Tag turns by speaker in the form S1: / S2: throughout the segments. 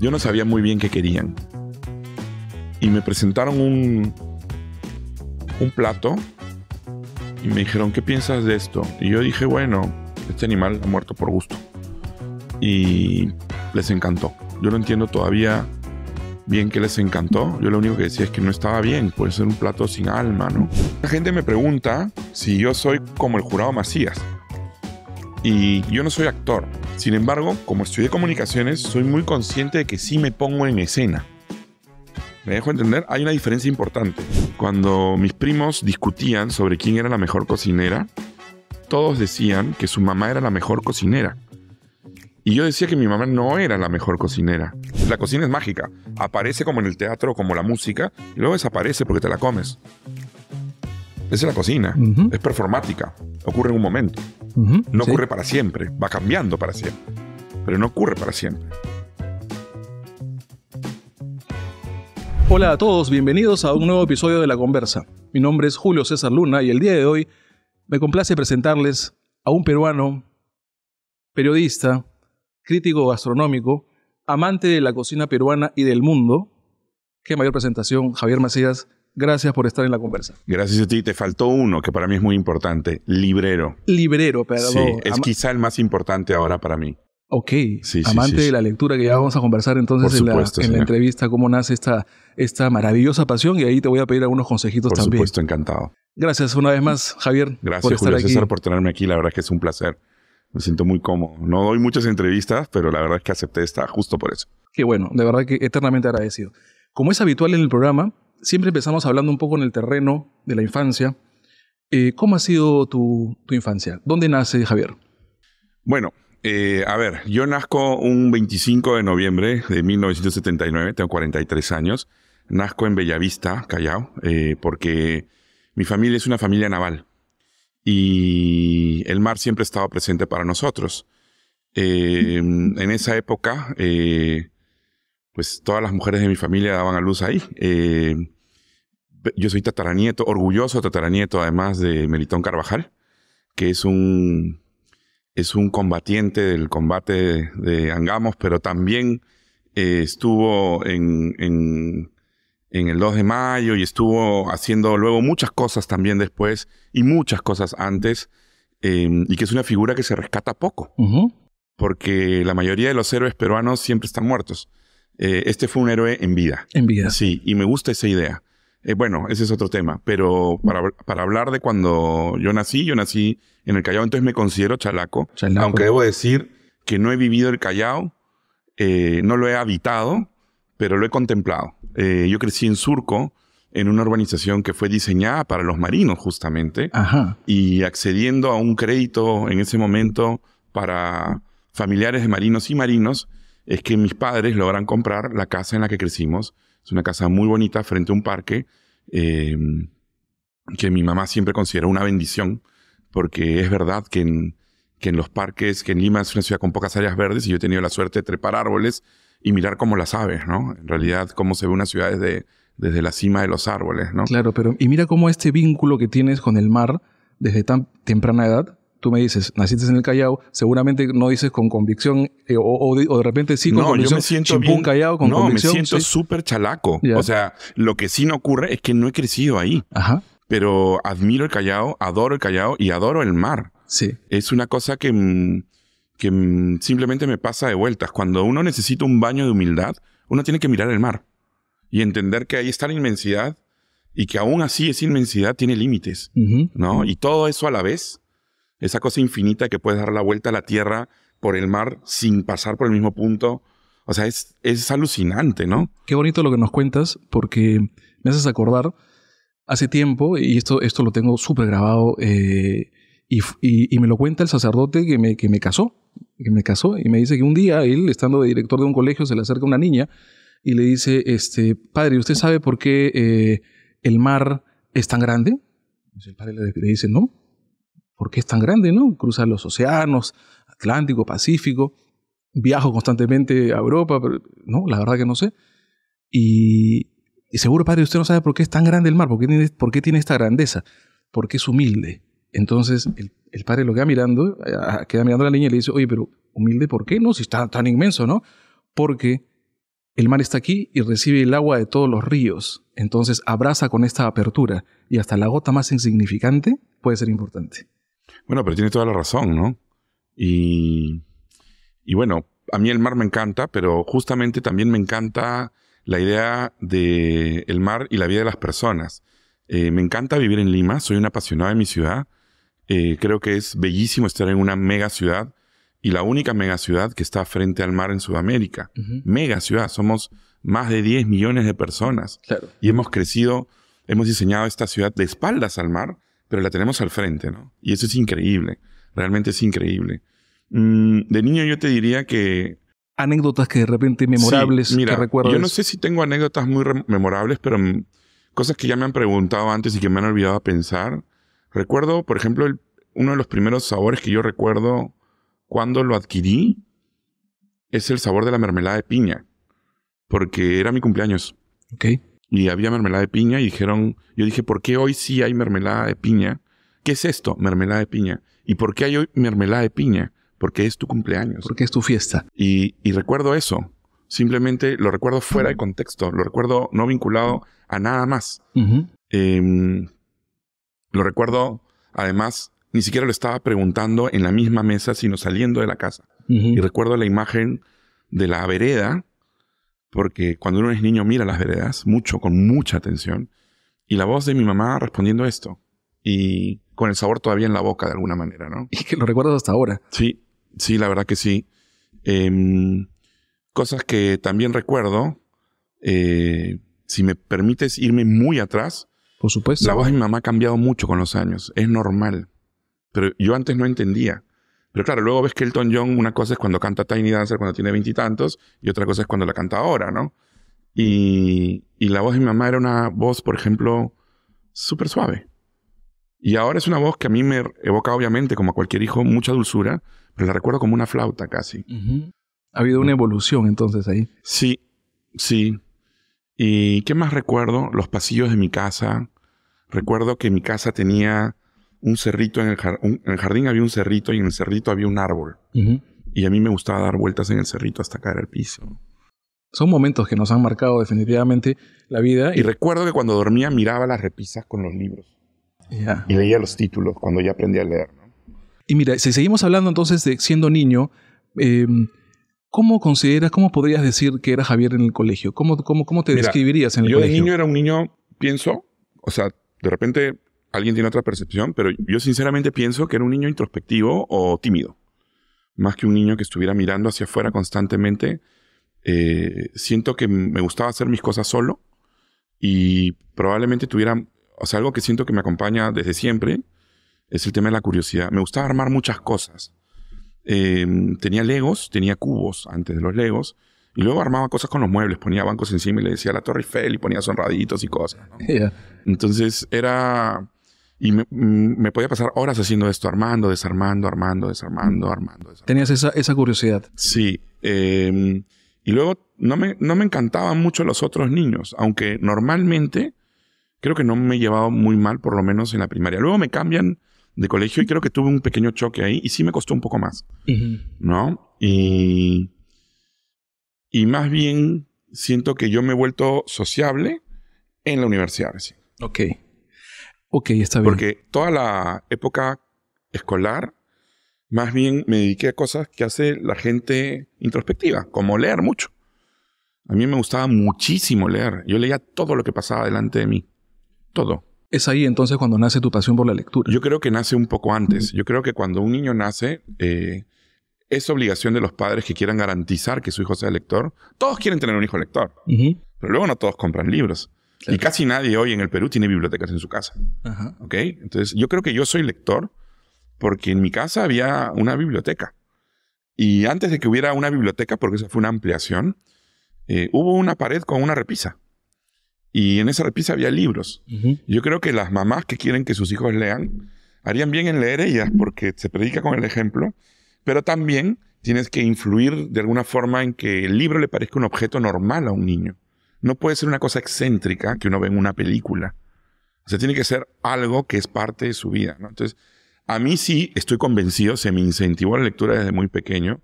S1: Yo no sabía muy bien qué querían. Y me presentaron un, un plato y me dijeron, ¿qué piensas de esto? Y yo dije, bueno, este animal ha muerto por gusto. Y les encantó. Yo no entiendo todavía bien qué les encantó. Yo lo único que decía es que no estaba bien, puede ser un plato sin alma, ¿no? La gente me pregunta si yo soy como el jurado Macías. Y yo no soy actor, sin embargo, como estudié comunicaciones, soy muy consciente de que sí me pongo en escena. ¿Me dejo entender? Hay una diferencia importante. Cuando mis primos discutían sobre quién era la mejor cocinera, todos decían que su mamá era la mejor cocinera. Y yo decía que mi mamá no era la mejor cocinera. La cocina es mágica. Aparece como en el teatro, como la música, y luego desaparece porque te la comes es la cocina, es performática, ocurre en un momento,
S2: no ocurre para
S1: siempre, va cambiando para siempre, pero no ocurre para siempre.
S3: Hola a todos, bienvenidos a un nuevo episodio de La Conversa. Mi nombre es Julio César Luna y el día de hoy me complace presentarles a un peruano, periodista, crítico gastronómico, amante de la cocina peruana y del mundo. Qué mayor presentación, Javier Macías. Gracias por estar en la conversa.
S1: Gracias a ti. Te faltó uno que para mí es muy importante. Librero.
S3: Librero, perdón. Sí, es
S1: quizá el más importante ahora para mí.
S3: Ok, sí, amante sí, de la lectura, que ya vamos a conversar entonces en, la, entrevista, cómo nace esta, esta maravillosa pasión y ahí te voy a pedir algunos consejitos también. Por
S1: supuesto, encantado.
S3: Gracias una vez más, Javier. Gracias, por estar aquí. César,
S1: por tenerme aquí. La verdad es que es un placer. Me siento muy cómodo. No doy muchas entrevistas, pero la verdad es que acepté esta justo por eso.
S3: Qué bueno, de verdad que eternamente agradecido. Como es habitual en el programa, siempre empezamos hablando un poco en el terreno de la infancia. Eh, ¿Cómo ha sido tu, infancia? ¿Dónde nace Javier?
S1: Bueno, eh, a ver, yo nazco un 25 de noviembre de 1979, tengo 43 años. Nazco en Bellavista, Callao, eh, porque mi familia es una familia naval y el mar siempre ha estado presente para nosotros. en esa época, pues todas las mujeres de mi familia daban a luz ahí. Eh, yo soy tataranieto, orgulloso tataranieto además de Melitón Carvajal, que es un, es un combatiente del combate de, Angamos, pero también eh, estuvo en, en, el 2 de mayo y estuvo haciendo luego muchas cosas también después y muchas cosas antes, em, y que es una figura que se rescata poco, porque la mayoría de los héroes peruanos siempre están muertos. Eh, este fue un héroe en vida. En vida. Sí, y me gusta esa idea. Eh, bueno, ese es otro tema, pero para, hablar de cuando yo nací, yo nací en el Callao, entonces me considero chalaco, aunque debo decir que no he vivido el Callao, eh, no lo he habitado, pero lo he contemplado. yo crecí en Surco, en una urbanización que fue diseñada para los marinos justamente, Ajá. y accediendo a un crédito en ese momento para familiares de marinos y marinos, es que mis padres logran comprar la casa en la que crecimos. Es una casa muy bonita frente a un parque em, que mi mamá siempre consideró una bendición, porque es verdad que en, los parques, que en Lima es una ciudad con pocas áreas verdes y yo he tenido la suerte de trepar árboles y mirar cómo las aves, ¿no? En realidad, cómo se ve una ciudad desde, desde la cima de los árboles, ¿no?
S3: Claro, pero y mira cómo este vínculo que tienes con el mar desde tan temprana edad tú me dices, naciste en el Callao, seguramente no dices con convicción, eh, o, de repente sí con no, convicción. Yo me siento un Callao con no, convicción. me siento súper
S1: chalaco. O sea, lo que sí no ocurre es que no he crecido ahí. Ajá. Pero admiro el Callao, adoro el Callao y adoro el mar. Sí. Es una cosa que, mm, que mm, simplemente me pasa de vueltas. Cuando uno necesita un baño de humildad, uno tiene que mirar el mar y entender que ahí está la inmensidad y que aún así esa inmensidad tiene límites,
S2: ¿no? Y
S1: todo eso a la vez esa cosa infinita que puedes dar la vuelta a la Tierra por el mar sin pasar por el mismo punto. O sea, es,
S3: alucinante, ¿no? Qué bonito lo que nos cuentas porque me haces acordar hace tiempo, y esto, esto lo tengo súper grabado, eh, y, me lo cuenta el sacerdote que me, que me casó, que me casó, y me dice que un día él, estando de director de un colegio, se le acerca una niña y le dice, este, padre, ¿usted sabe por qué eh, el mar es tan grande? el padre le dice, no, ¿Por qué es tan grande, ¿no? los océanos, Atlántico, Pacífico, viajo constantemente a Europa, pero, no, la verdad que no sé. Y, seguro, padre, usted no sabe por qué es tan grande el mar, por qué tiene, por qué tiene esta grandeza, por qué es humilde. Entonces el, padre lo queda mirando, queda mirando a la niña y le dice, oye, pero humilde, ¿por qué no? Si está tan inmenso, ¿no? Porque el mar está aquí y recibe el agua de todos los ríos. Entonces abraza con esta apertura y hasta la gota más insignificante puede ser importante.
S1: Bueno, pero tiene toda la razón, ¿no? Y, bueno, a mí el mar me encanta, pero justamente también me encanta la idea del el mar y la vida de las personas. Eh, me encanta vivir en Lima, soy un apasionado de mi ciudad. Eh, creo que es bellísimo estar en una mega ciudad y la única mega ciudad que está frente al mar en Sudamérica. Mega ciudad, somos más de 10 millones de personas. Y hemos crecido, hemos diseñado esta ciudad de espaldas al mar pero la tenemos al frente, ¿no? Y eso es increíble, realmente es increíble. Mm, de niño yo te diría que...
S3: Anécdotas que de repente
S2: memorables
S1: mira, Yo no sé si tengo anécdotas muy memorables, pero cosas que ya me han preguntado antes y que me han olvidado pensar. Recuerdo, por ejemplo, uno de los primeros sabores que yo recuerdo cuando lo adquirí es el sabor de la mermelada de piña, porque era mi cumpleaños. Okay y había mermelada de piña y dijeron, yo dije, ¿por qué hoy sí hay mermelada de piña? ¿Qué es esto? Mermelada de piña. ¿Y por qué hay hoy mermelada de piña? Porque es tu cumpleaños. Porque es tu fiesta. Y, recuerdo eso. Simplemente lo recuerdo fuera de contexto. Lo recuerdo no vinculado a nada más. Em, lo recuerdo, además, ni siquiera lo estaba preguntando en la misma mesa, sino saliendo de la casa. Y recuerdo la imagen de la vereda porque cuando uno es niño mira las veredas mucho, con mucha atención. Y la voz de mi mamá respondiendo esto. Y con el sabor todavía en la boca de alguna manera, ¿no? Y que lo recuerdas hasta ahora. Sí, sí, la verdad que sí. Em, cosas que también recuerdo, eh, si me permites irme muy atrás. Por supuesto. La voz de mi mamá ha cambiado mucho con los años, es normal. Pero yo antes no entendía. Pero claro, luego ves que Elton John, una cosa es cuando canta Tiny Dancer cuando tiene veintitantos y, otra cosa es cuando la canta ahora, ¿no? Y, la voz de mi mamá era una voz, por ejemplo, súper suave. Y ahora es una voz que a mí me evoca, obviamente, como a cualquier hijo, mucha dulzura, pero la recuerdo como una flauta casi. Ha habido una evolución entonces ahí. Sí, sí. ¿Y qué más recuerdo? Los pasillos de mi casa. Recuerdo que mi casa tenía un cerrito en el, jardín había un cerrito y en el cerrito había un árbol. Y a mí me gustaba dar vueltas en el cerrito hasta caer al piso. Son
S3: momentos que nos han marcado definitivamente la vida. Y, recuerdo que cuando dormía miraba las repisas con los libros.
S1: Y leía los títulos cuando ya aprendí a leer.
S3: Y mira, si seguimos hablando entonces de siendo niño, em, ¿cómo consideras, cómo podrías decir que era Javier en el colegio? ¿Cómo, cómo, te describirías en el colegio? Yo de niño
S1: era un niño, pienso, o sea, de repente alguien tiene otra percepción, pero yo sinceramente pienso que era un niño introspectivo o tímido, más que un niño que estuviera mirando hacia afuera constantemente. Eh, siento que me gustaba hacer mis cosas solo y probablemente tuviera, o sea, algo que siento que me acompaña desde siempre es el tema de la curiosidad. Me gustaba armar muchas cosas. Em, tenía legos, tenía cubos antes de los legos. Y luego armaba cosas con los muebles, ponía bancos encima y le decía la Torre Eiffel y ponía sonraditos y cosas. Entonces era, y mm, me, podía pasar horas haciendo esto, armando, desarmando, armando, desarmando, mm. armando. Tenías esa, esa curiosidad. Sí. Em, y luego no me, no me encantaban mucho los otros niños, aunque normalmente creo que no me he llevado muy mal, por lo menos en la primaria. Luego me cambian de colegio y creo que tuve un pequeño choque ahí y sí me costó un poco más, ¿no? Y, y más bien siento que yo me he vuelto sociable en la universidad. Sí. Ok. Ok, está bien. Porque toda la época escolar, más bien me dediqué a cosas que hace la gente introspectiva, como leer mucho. A mí me gustaba muchísimo leer. Yo leía todo lo que pasaba delante de mí. Todo. Es ahí entonces cuando nace tu pasión por la lectura. Yo creo que nace un poco antes. Yo creo que cuando un niño nace, eh, es obligación de los padres que quieran garantizar que su hijo sea lector. Todos quieren tener un hijo lector,
S2: pero
S1: luego no todos compran libros. Y casi nadie hoy en el Perú tiene bibliotecas en su casa. ¿Ok? Entonces, yo creo que yo soy lector porque en mi casa había una biblioteca. Y antes de que hubiera una biblioteca, porque esa fue una ampliación, eh, hubo una pared con una repisa. Y en esa repisa había libros. Yo creo que las mamás que quieren que sus hijos lean, harían bien en leer ellas porque se predica con el ejemplo, pero también tienes que influir de alguna forma en que el libro le parezca un objeto normal a un niño. No puede ser una cosa excéntrica que uno ve en una película. O sea, tiene que ser algo que es parte de su vida. Entonces, a mí sí estoy convencido, se me incentivó la lectura desde muy pequeño,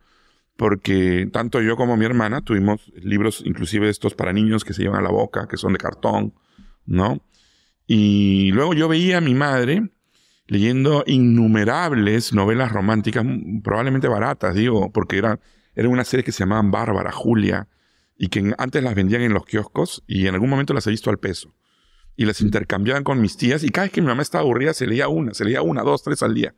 S1: porque tanto yo como mi hermana tuvimos libros, inclusive estos para niños que se llevan a la boca, que son de cartón, ¿no? Y luego yo veía a mi madre leyendo innumerables novelas románticas, probablemente baratas, digo, porque eran, eran una serie que se llamaban Bárbara, Julia, y que antes las vendían en los kioscos y en algún momento las he visto al peso. Y las intercambiaban con mis tías y cada vez que mi mamá estaba aburrida se leía una, se leía una, dos, tres al día.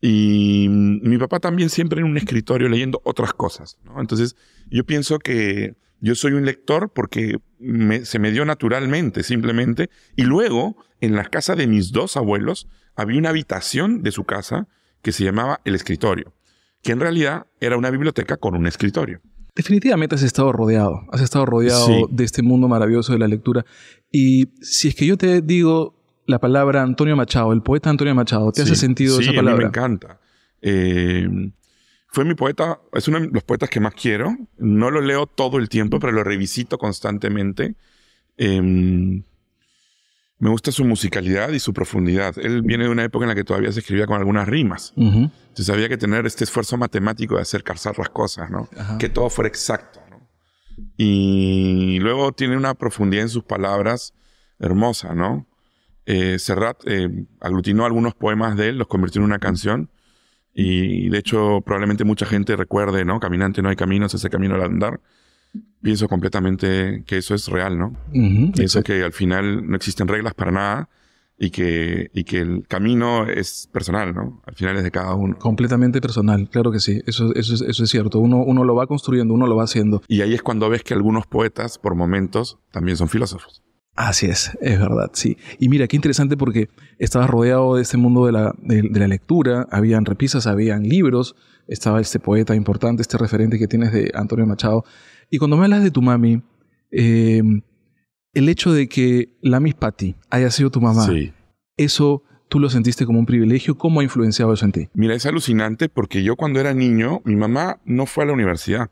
S1: Y mm, mi papá también siempre en un escritorio leyendo otras cosas. Entonces yo pienso que yo soy un lector porque se me dio naturalmente, simplemente. Y luego, en la casa de mis dos abuelos, había una habitación de su casa que se llamaba el escritorio, que en realidad era una biblioteca con un escritorio
S3: definitivamente has estado rodeado, has estado rodeado de este mundo maravilloso de la lectura. Y si es que yo te digo la palabra Antonio Machado, el poeta Antonio Machado, ¿te hace sentido esa palabra? A me encanta.
S1: Eh, fue mi poeta, es uno de los poetas que más quiero. No lo leo todo el tiempo, pero lo revisito constantemente. Eh, me gusta su musicalidad y su profundidad. Él viene de una época en la que todavía se escribía con algunas rimas. Se sabía Entonces había que tener este esfuerzo matemático de hacer calzar las cosas, ¿no? Que todo fuera exacto. Y luego tiene una profundidad en sus palabras hermosa, ¿no? Eh, Serrat eh, aglutinó algunos poemas de él, los convirtió en una canción. Y de hecho, probablemente mucha gente recuerde, ¿no? Caminante no hay caminos, ese camino al andar pienso completamente que eso es real, ¿no? pienso que al final no existen reglas para nada y que, y que el camino es personal, ¿no? Al final es de cada uno.
S3: Completamente personal, claro que sí, eso, eso, es, eso es cierto, uno, uno lo va construyendo, uno lo va haciendo. Y ahí es cuando ves que algunos poetas, por momentos, también son filósofos. Así es, es verdad, sí. Y mira, qué interesante porque estabas rodeado de este mundo de la, de la lectura, habían repisas, habían libros, estaba este poeta importante, este referente que tienes de Antonio Machado. Y cuando me hablas de tu mami, em, el hecho de que la Miss Patty haya sido tu mamá, eso tú lo sentiste como un privilegio. ¿Cómo ha influenciado eso en ti?
S1: Mira, es alucinante porque yo cuando era niño, mi mamá no fue a la universidad.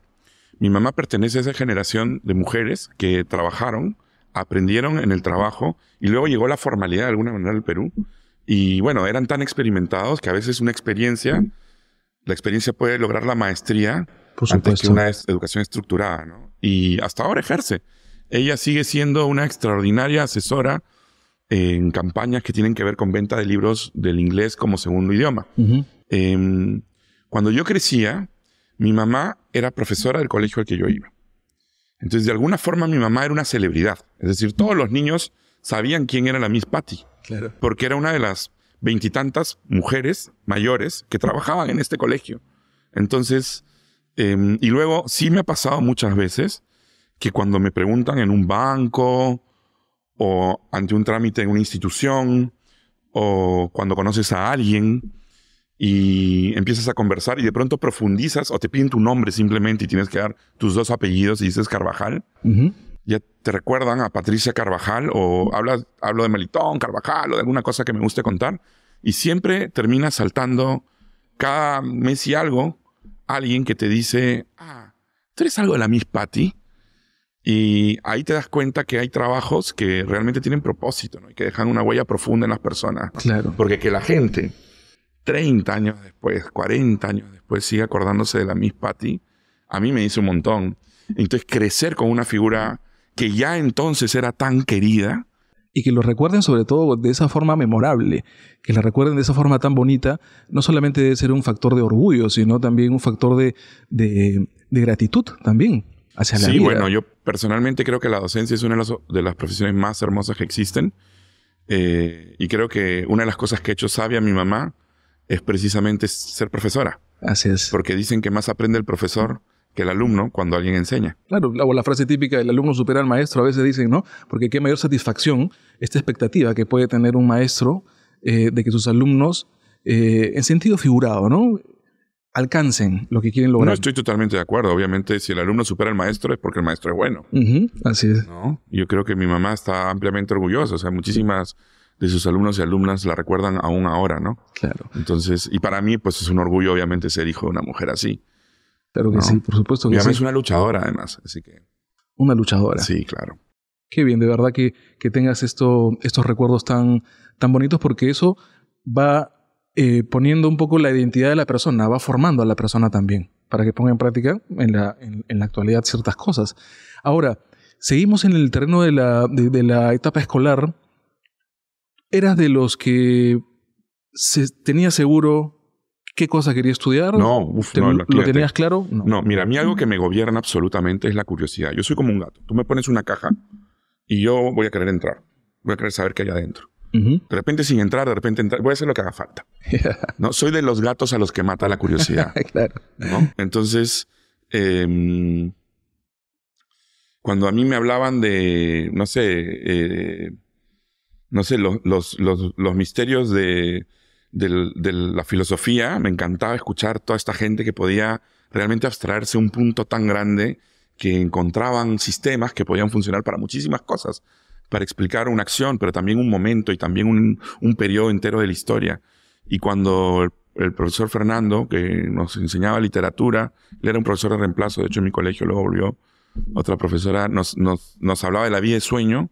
S1: Mi mamá pertenece a esa generación de mujeres que trabajaron, aprendieron en el trabajo y luego llegó la formalidad de alguna manera al Perú. Y bueno, eran tan experimentados que a veces una experiencia, la experiencia puede lograr la maestría por antes que una educación estructurada, ¿no? Y hasta ahora ejerce. Ella sigue siendo una extraordinaria asesora en campañas que tienen que ver con venta de libros del inglés como segundo idioma. Em, cuando yo crecía, mi mamá era profesora del colegio al que yo iba. Entonces, de alguna forma, mi mamá era una celebridad. Es decir, todos los niños sabían quién era la Miss Patty. Porque era una de las veintitantas mujeres mayores que trabajaban en este colegio. Entonces, Em, y luego, sí me ha pasado muchas veces que cuando me preguntan en un banco o ante un trámite en una institución o cuando conoces a alguien y empiezas a conversar y de pronto profundizas o te piden tu nombre simplemente y tienes que dar tus dos apellidos y dices Carvajal, ya te recuerdan a Patricia Carvajal o hablas, hablo de Melitón, Carvajal o de alguna cosa que me guste contar y siempre terminas saltando cada mes y algo alguien que te dice, ah, ¿tú eres algo de la Miss Patty? Y ahí te das cuenta que hay trabajos que realmente tienen propósito ¿no? y que dejan una huella profunda en las personas. Claro. Porque que la gente, 30 años después, 40 años después, siga acordándose de la Miss Patty, a mí me hizo un montón. Entonces, crecer con una figura
S3: que ya entonces era tan querida, y que lo recuerden sobre todo de esa forma memorable, que la recuerden de esa forma tan bonita, no solamente debe ser un factor de orgullo, sino también un factor de, gratitud también hacia la sí, bueno,
S1: yo personalmente creo que la docencia es una de las, profesiones más hermosas que existen eh, y creo que una de las cosas que he hecho sabia mi mamá es precisamente ser profesora. Así es. Porque dicen que más aprende el profesor que el alumno cuando alguien enseña.
S3: Claro, o la frase típica, el alumno supera al maestro, a veces dicen, ¿no? Porque qué mayor satisfacción esta expectativa que puede tener un maestro eh, de que sus alumnos, eh, en sentido figurado, ¿no? alcancen lo que quieren lograr. No
S1: estoy totalmente de acuerdo. Obviamente, si el alumno supera al maestro es porque el maestro es bueno. así es. ¿no? Yo creo que mi mamá está ampliamente orgullosa. O sea, muchísimas de sus alumnos y alumnas la recuerdan aún ahora, ¿no? Claro. Entonces, y para mí, pues es un orgullo, obviamente, ser hijo de una mujer así. Claro que sí, por supuesto que Y es una luchadora, además, así que. Una luchadora. Sí, claro.
S3: Qué bien, de verdad que, que tengas estos recuerdos tan, tan bonitos, porque eso va eh, poniendo un poco la identidad de la persona, va formando a la persona también, para que ponga en práctica en la, en, la actualidad ciertas cosas. Ahora, seguimos en el terreno de la, de la etapa escolar. ¿Eras de los que se tenía seguro qué cosa quería estudiar? No,
S2: no lo,
S1: tenías claro? No. mira, a mí algo que me gobierna absolutamente es la curiosidad. Yo soy como un gato. Tú me pones una caja y yo voy a querer entrar. Voy a querer saber qué hay adentro. De repente sin entrar, de repente entrar, voy a hacer lo que haga falta. ¿no? Soy de los gatos a los que mata la curiosidad. claro. Entonces, em, cuando a mí me hablaban de, no sé, eh, no sé, los, los misterios de, de la filosofía, me encantaba escuchar toda esta gente que podía realmente abstraerse un punto tan grande que encontraban sistemas que podían funcionar para muchísimas cosas, para explicar una acción, pero también un momento y también un, periodo entero de la historia. Y cuando el, profesor Fernando, que nos enseñaba literatura, él era un profesor de reemplazo, de hecho en mi colegio luego volvió otra profesora, nos, hablaba de la vida de sueño,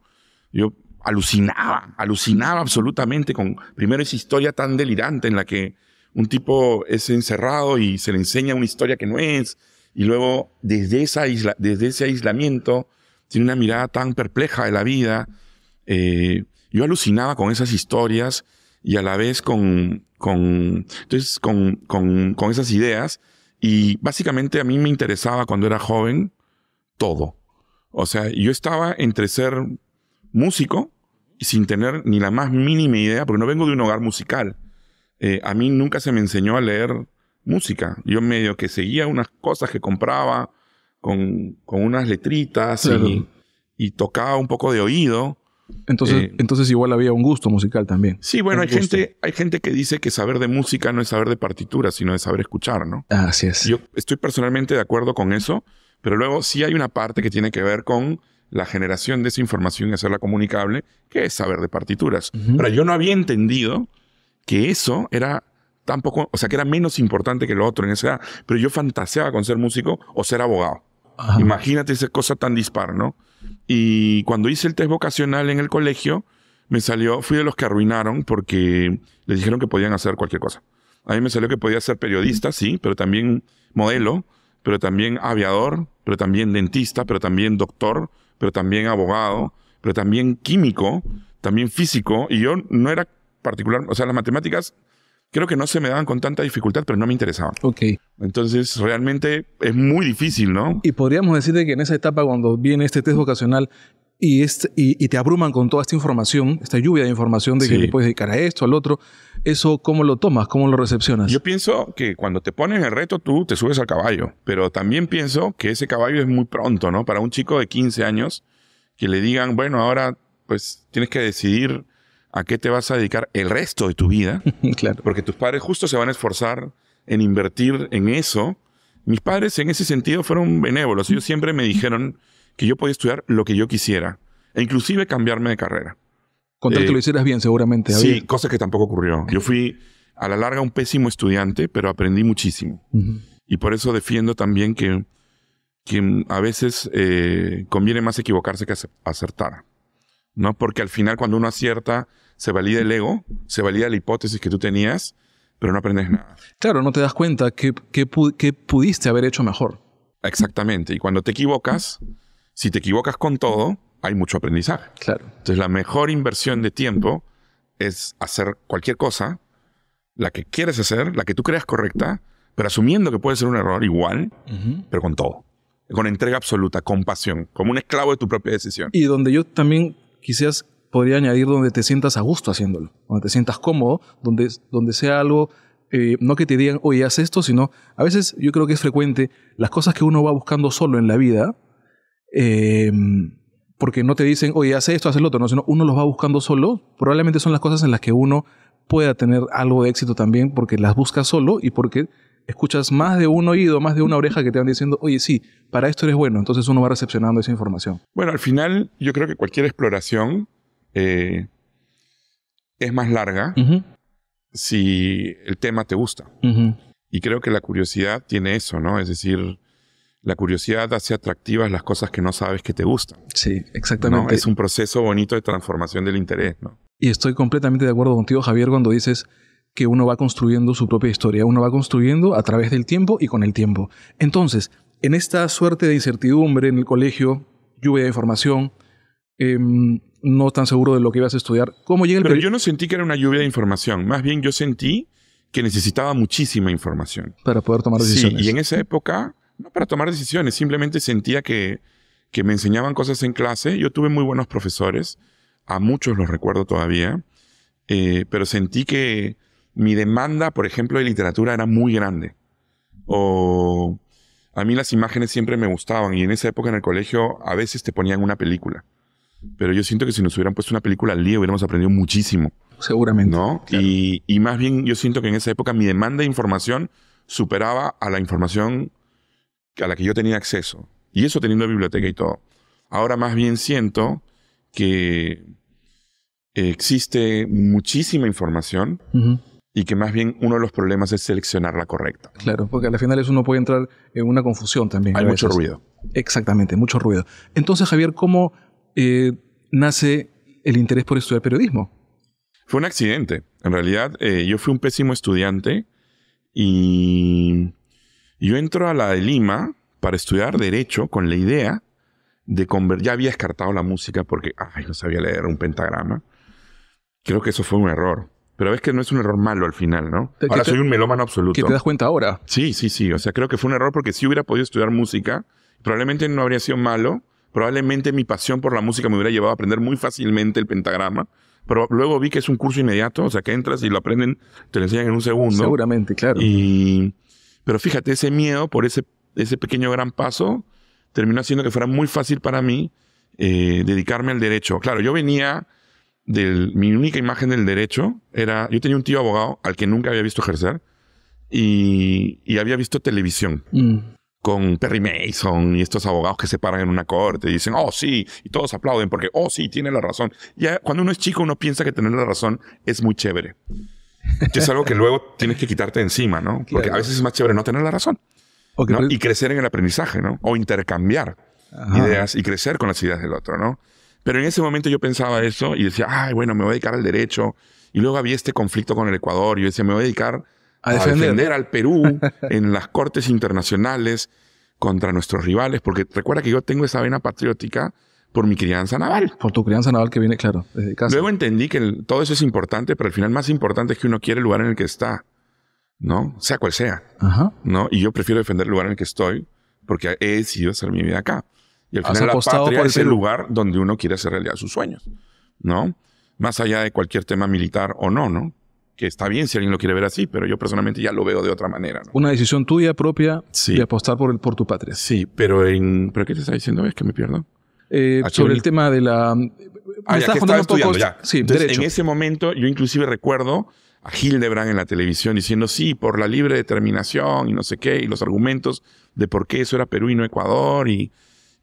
S1: yo alucinaba, alucinaba absolutamente con primero esa historia tan delirante en la que un tipo es encerrado y se le enseña una historia que no es, y luego desde, esa desde ese aislamiento tiene una mirada tan perpleja de la vida. Eh, yo alucinaba con esas historias y a la vez con, con, entonces con, con, con esas ideas. Y básicamente a mí me interesaba cuando era joven todo. O sea, yo estaba entre ser músico sin tener ni la más mínima idea, porque no vengo de un hogar musical. Eh, a mí nunca se me enseñó a leer música. Yo medio que seguía unas cosas que compraba con, unas letritas y, tocaba un poco de oído.
S3: Entonces, eh, entonces igual había un gusto musical también. Sí, bueno, hay gente,
S1: hay gente que dice que saber de música no es saber de partitura, sino de saber escuchar, ¿no? Ah, así es. Yo estoy personalmente de acuerdo con eso, pero luego sí hay una parte que tiene que ver con la generación de esa información y hacerla comunicable, que es saber de partituras. Pero yo no había entendido que eso era tampoco, o sea, que era menos importante que lo otro en esa edad, pero yo fantaseaba con ser músico o ser abogado. Imagínate esa cosa tan dispar, ¿no? Y cuando hice el test vocacional en el colegio, me salió, fui de los que arruinaron porque les dijeron que podían hacer cualquier cosa. A mí me salió que podía ser periodista, sí, pero también modelo, pero también aviador, pero también dentista, pero también doctor, pero también abogado, pero también químico, también físico, y yo no era particular, o sea, las matemáticas creo que no se me daban con tanta dificultad, pero no me interesaban. Ok.
S3: Entonces, realmente es
S1: muy difícil, ¿no?
S3: Y podríamos decir que en esa etapa, cuando viene este test vocacional, este, y, te abruman con toda esta información, esta lluvia de información de que te puedes dedicar a esto, al otro. ¿Eso cómo lo tomas? ¿Cómo lo recepcionas? Yo
S1: pienso que cuando te ponen el reto, tú te subes al caballo. Pero también pienso que ese caballo es muy pronto, ¿no? Para un chico de 15 años que le digan, bueno, ahora pues tienes que decidir a qué te vas a dedicar el resto de tu vida. claro. Porque tus padres justo se van a esforzar en invertir en eso. Mis padres en ese sentido fueron benévolos. Ellos siempre me dijeron que yo podía estudiar lo que yo quisiera, e inclusive cambiarme de carrera.
S3: cuando que eh, lo hicieras bien, seguramente. Sí,
S1: cosa que tampoco ocurrió. Yo fui a la larga un pésimo estudiante, pero aprendí muchísimo. Y por eso defiendo también que, que a veces eh, conviene más equivocarse que acertar. ¿no? Porque al final cuando uno acierta, se valida el ego, se valida la hipótesis que tú tenías, pero no aprendes nada. Claro, no te das cuenta que, que, que pudiste haber hecho mejor. Exactamente. Y cuando te equivocas, si te equivocas con todo, hay mucho aprendizaje. Claro. Entonces, la mejor inversión de tiempo es hacer cualquier cosa, la que quieres hacer, la que tú creas correcta, pero asumiendo que puede ser un error igual, pero con todo. Con entrega absoluta, con pasión, como un esclavo de tu propia decisión.
S3: Y donde yo también quizás podría añadir donde te sientas a gusto haciéndolo, donde te sientas cómodo, donde, donde sea algo, eh, no que te digan, oye, haz esto, sino a veces yo creo que es frecuente las cosas que uno va buscando solo en la vida, Em, porque no te dicen, oye, hace esto, haz lo otro, no, sino uno los va buscando solo. Probablemente son las cosas en las que uno pueda tener algo de éxito también, porque las buscas solo y porque escuchas más de un oído, más de una oreja que te van diciendo, oye, sí, para esto eres bueno. Entonces uno va recepcionando esa información.
S1: Bueno, al final yo creo que cualquier exploración eh, es más larga si el tema te gusta. Y creo que la curiosidad tiene eso, ¿no? Es decir, la curiosidad hace atractivas las cosas que no sabes que te gustan. Sí, exactamente. Es un proceso bonito de transformación del interés, ¿no?
S3: Y estoy completamente de acuerdo contigo, Javier, cuando dices que uno va construyendo su propia historia, uno va construyendo a través del tiempo y con el tiempo. Entonces, en esta suerte de incertidumbre en el colegio, lluvia de información, em, no tan seguro de lo que ibas a estudiar, ¿cómo llega el Pero yo
S1: no sentí que era una lluvia de información, más bien yo sentí que necesitaba muchísima información.
S3: Para poder tomar decisiones.
S1: Sí, y en esa época no para tomar decisiones, simplemente sentía que, me enseñaban cosas en clase. Yo tuve muy buenos profesores, a muchos los recuerdo todavía, eh, pero sentí que mi demanda, por ejemplo, de literatura era muy grande. O a mí las imágenes siempre me gustaban y en esa época en el colegio a veces te ponían una película. Pero yo siento que si nos hubieran puesto una película al día hubiéramos aprendido muchísimo. Seguramente. ¿No? Y, y más bien yo siento que en esa época mi demanda de información superaba a la información a la que yo tenía acceso. Y eso teniendo biblioteca y todo. Ahora más bien siento que existe muchísima
S3: información y que más bien uno de los problemas es seleccionar la correcta. Claro, porque al final eso uno puede entrar en una confusión también. Hay mucho ruido. Exactamente, mucho ruido. Entonces, Javier, ¿cómo eh, nace el interés por estudiar periodismo?
S1: Fue un accidente. En realidad, eh, yo fui un pésimo estudiante y yo entro a la de Lima para estudiar Derecho con la idea de convertir. Ya había descartado la música porque, ay, no sabía leer un pentagrama. Creo que eso fue un error. Pero ves que no es un error malo al final, ¿no? Ahora soy un melómano absoluto. ¿Que te das cuenta ahora? Sí, sí, sí. O sea, creo que fue un error porque si hubiera podido estudiar música, probablemente no habría sido malo. Probablemente mi pasión por la música me hubiera llevado a aprender muy fácilmente el pentagrama. Pero luego vi que es un curso inmediato, o sea, que entras y lo aprenden, te lo enseñan en un segundo. Seguramente, claro. Y pero fíjate, ese miedo por ese, ese pequeño gran paso terminó haciendo que fuera muy fácil para mí eh, dedicarme al derecho. Claro, yo venía de mi única imagen del derecho era, yo tenía un tío abogado al que nunca había visto ejercer y, había visto televisión. Mm. Con Perry Mason y estos abogados que se paran en una corte y dicen, oh sí, y todos aplauden porque, oh sí, tiene la razón. Ya cuando uno es chico, uno piensa que tener la razón es muy chévere. Que es algo que luego tienes que quitarte encima, ¿no? Porque a veces es más chévere no tener la razón. Y crecer en el aprendizaje, ¿no? O intercambiar ideas y crecer con las ideas del otro, ¿no? Pero en ese momento yo pensaba eso y decía, ay, bueno, me voy a dedicar al derecho. Y luego había este conflicto con el Ecuador. Yo decía, me voy a dedicar a defender, a defender al Perú en las cortes internacionales contra nuestros rivales. Porque recuerda que yo tengo esa vena patriótica
S3: por mi crianza naval. Por tu crianza naval que viene, claro, Luego
S1: entendí que todo eso es importante, pero al final más importante es que uno quiere el lugar en el que está, ¿no? Sea cual sea, ¿no? Y yo prefiero defender el lugar en el que estoy porque he decidido hacer mi vida acá. Y al final la patria es el lugar donde uno quiere hacer realidad sus sueños, ¿no? Más allá de cualquier tema militar o no, ¿no? Que está bien si alguien lo quiere ver así, pero yo personalmente ya lo veo de otra manera.
S3: Una decisión tuya propia sí. de apostar por, el, por tu patria. Sí, pero en... ¿Pero qué te está diciendo? ¿Ves que me pierdo?
S1: Eh, sobre el
S3: tema de la... Ah, estaba Sí, En
S1: ese momento yo inclusive recuerdo a Hildebrand en la televisión diciendo sí, por la libre determinación y no sé qué, y los argumentos de por qué eso era Perú y no Ecuador, y,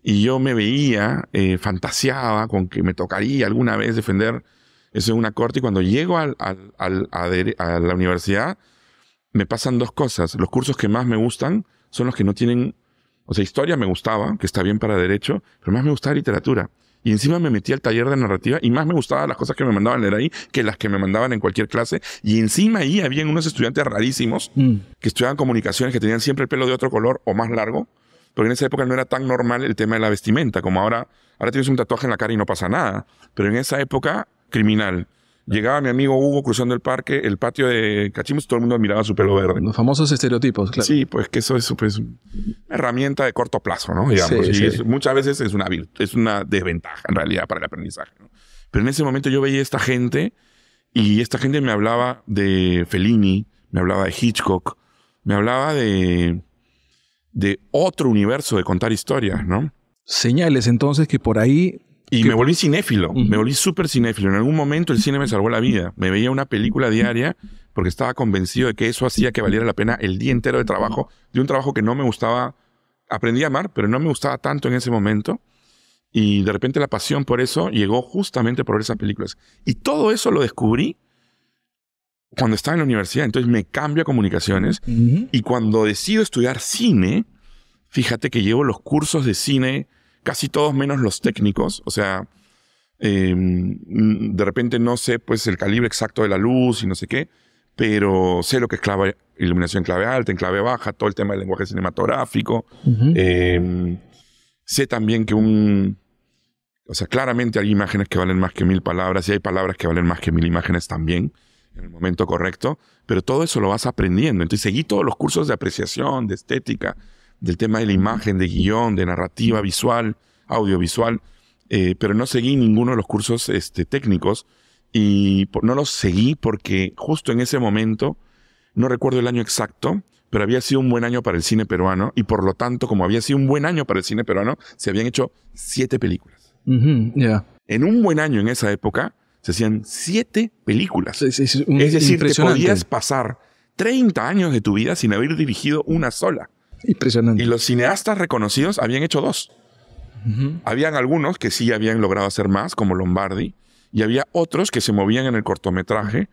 S1: yo me veía, eh, fantaseaba con que me tocaría alguna vez defender eso en una corte, y cuando llego al, a la universidad, me pasan dos cosas. Los cursos que más me gustan son los que no tienen o sea, historia me gustaba, que está bien para derecho, pero más me gustaba literatura. Y encima me metí al taller de narrativa y más me gustaban las cosas que me mandaban leer ahí que las que me mandaban en cualquier clase. Y encima ahí habían unos estudiantes rarísimos mm. que estudiaban comunicaciones, que tenían siempre el pelo de otro color o más largo, porque en esa época no era tan normal el tema de la vestimenta, como ahora, ahora tienes un tatuaje en la cara y no pasa nada. Pero en esa época, criminal. Llegaba mi amigo Hugo cruzando el parque, el patio de Cachimos y todo el mundo miraba su pelo verde. Los famosos estereotipos, claro. Sí, pues que eso es pues, una herramienta de corto plazo, ¿no? y muchas veces es una, desventaja en realidad para el aprendizaje. Pero en ese momento yo veía esta gente y esta gente me hablaba de Fellini, me hablaba de Hitchcock, me hablaba de, de otro universo de contar historias, ¿no? Señales entonces que por ahí y me volví cinéfilo, me volví súper cinéfilo. En algún momento el cine me salvó la vida. Me veía una película diaria porque estaba convencido de que eso hacía que valiera la pena el día entero de trabajo, de un trabajo que no me gustaba. Aprendí a amar, pero no me gustaba tanto en ese momento. Y de repente la pasión por eso llegó justamente por esas películas. Y todo eso lo descubrí cuando estaba en la universidad. Entonces me cambio a comunicaciones. Y cuando decido estudiar cine, fíjate que llevo los cursos de cine casi todos menos los técnicos, o sea, em, de repente no sé pues el calibre exacto de la luz y no sé qué, pero sé lo que es iluminación en clave alta, en clave baja, todo el tema del lenguaje cinematográfico. Em, sé también que un... O sea, claramente hay imágenes que valen más que mil palabras y hay palabras que valen más que mil imágenes también, en el momento correcto, pero todo eso lo vas aprendiendo. Entonces seguí todos los cursos de apreciación, de estética, del tema de la imagen, de guión, de narrativa visual, audiovisual, eh, pero no seguí ninguno de los cursos este, técnicos y no los seguí porque justo en ese momento, no recuerdo el año exacto, pero había sido un buen año para el cine peruano y por lo tanto, como había sido un buen año para el cine peruano, se habían hecho siete películas.
S2: En
S1: un buen año en esa época, se hacían siete películas. Es, decir, podías pasar 30 años de tu vida sin haber dirigido una sola. Impresionante. Y los cineastas reconocidos habían hecho dos. Habían algunos que sí habían logrado hacer más, como Lombardi, y había otros que se movían en el cortometraje,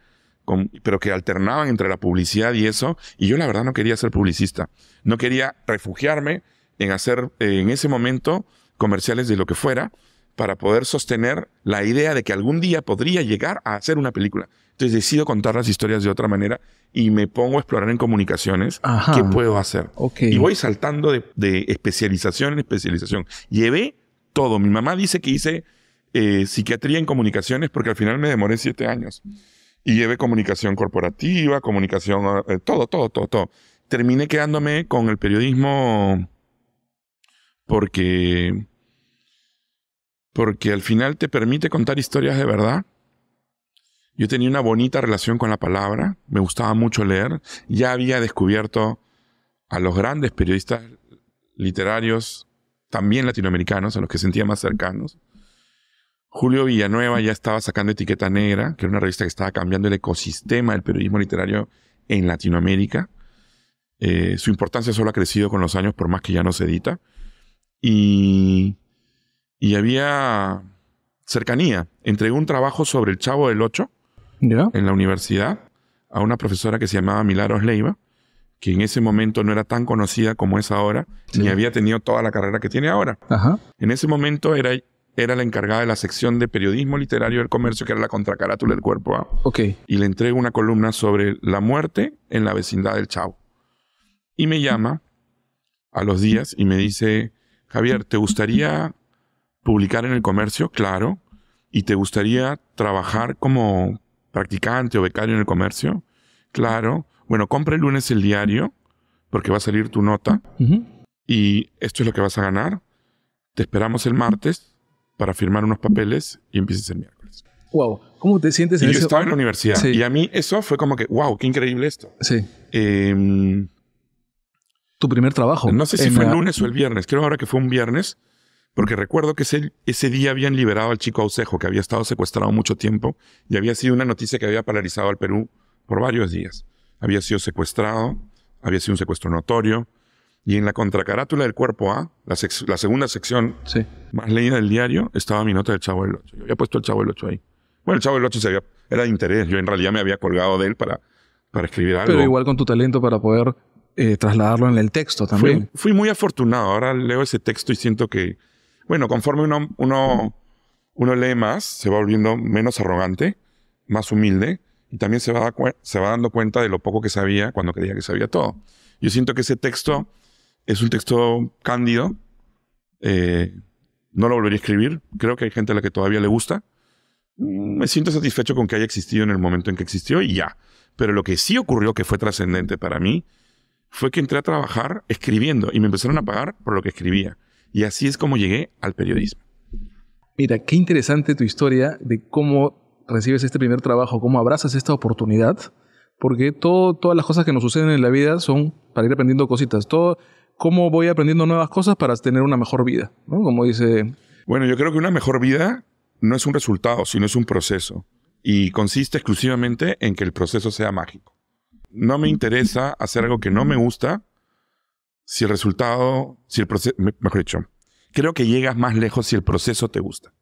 S1: pero que alternaban entre la publicidad y eso. Y yo la verdad no quería ser publicista. No quería refugiarme en hacer en ese momento comerciales de lo que fuera para poder sostener la idea de que algún día podría llegar a hacer una película. Entonces decido contar las historias de otra manera y me pongo a explorar en comunicaciones qué puedo hacer. Y voy saltando de, especialización en especialización. Llevé todo. Mi mamá dice que hice eh, psiquiatría en comunicaciones porque al final me demoré siete años. Y llevé comunicación corporativa, comunicación, ah, eh, todo, todo, todo, todo. Terminé quedándome con el periodismo porque, porque al final te permite contar historias de verdad yo tenía una bonita relación con la palabra, me gustaba mucho leer, ya había descubierto a los grandes periodistas literarios, también latinoamericanos, a los que sentía más cercanos. Julio Villanueva ya estaba sacando Etiqueta Negra, que era una revista que estaba cambiando el ecosistema del periodismo literario en Latinoamérica. Eh, su importancia solo ha crecido con los años, por más que ya no se edita. Y, y había cercanía entre un trabajo sobre el Chavo del Ocho en la universidad a una profesora que se llamaba Milagros Leiva, que en ese momento no era tan conocida como es ahora, ni había tenido toda la carrera que tiene ahora. En ese momento era, era la encargada de la sección de periodismo literario del comercio, que era la contracarátula del cuerpo ¿ah? Y le entrego una columna sobre la muerte en la vecindad del Chavo. Y me llama a los días y me dice, Javier, ¿te gustaría publicar en el comercio? Claro. ¿Y te gustaría trabajar como practicante o becario en el comercio, claro, bueno, compra el lunes el diario, porque va a salir tu nota, y esto es lo que vas a ganar. Te esperamos el martes para firmar unos papeles y empieces el miércoles.
S3: Wow, ¿cómo te sientes en y Yo estaba en la universidad y
S1: a mí eso fue como que, wow, qué increíble esto. Sí. Em,
S3: tu primer trabajo. No sé si fue el lunes o el
S1: viernes, creo ahora que fue un viernes porque recuerdo que ese, ese día habían liberado al chico Ausejo, que había estado secuestrado mucho tiempo y había sido una noticia que había paralizado al Perú por varios días. Había sido secuestrado, había sido un secuestro notorio. Y en la contracarátula del cuerpo A, la, segunda sección más leída del diario, estaba mi nota del Chavo del Ocho. Yo había
S3: puesto el Chavo del Ocho ahí.
S1: Bueno, el Chavo del Ocho era de interés. Yo en realidad me había colgado de él para, para escribir algo. Pero igual
S3: con tu talento para poder eh, trasladarlo en el texto también.
S1: fui muy afortunado. Ahora leo ese texto y siento que bueno, conforme uno, lee más, se va volviendo menos arrogante, más humilde, y también se va, dando cuenta de lo poco que sabía cuando creía que sabía todo. Yo siento que ese texto es un texto cándido, eh, no lo volvería a escribir, creo que hay gente a la que todavía le gusta. Mm, me siento satisfecho con que haya existido en el momento en que existió y ya. Pero lo que sí ocurrió que fue trascendente para mí fue que entré a trabajar escribiendo y me empezaron a pagar por lo que escribía. Y así es como llegué al periodismo.
S3: Mira, qué interesante tu historia de cómo recibes este primer trabajo, cómo abrazas esta oportunidad, porque todas las cosas que nos suceden en la vida son para ir aprendiendo cositas. Todo, cómo voy aprendiendo nuevas cosas para tener una mejor vida, ¿no? Como dice... Bueno, yo creo que una
S1: mejor vida no es un resultado, sino es un proceso. Y consiste exclusivamente en que el proceso sea mágico. No me interesa hacer algo que no me gusta si el resultado, si el proceso, mejor dicho, creo que llegas más lejos si el proceso te gusta.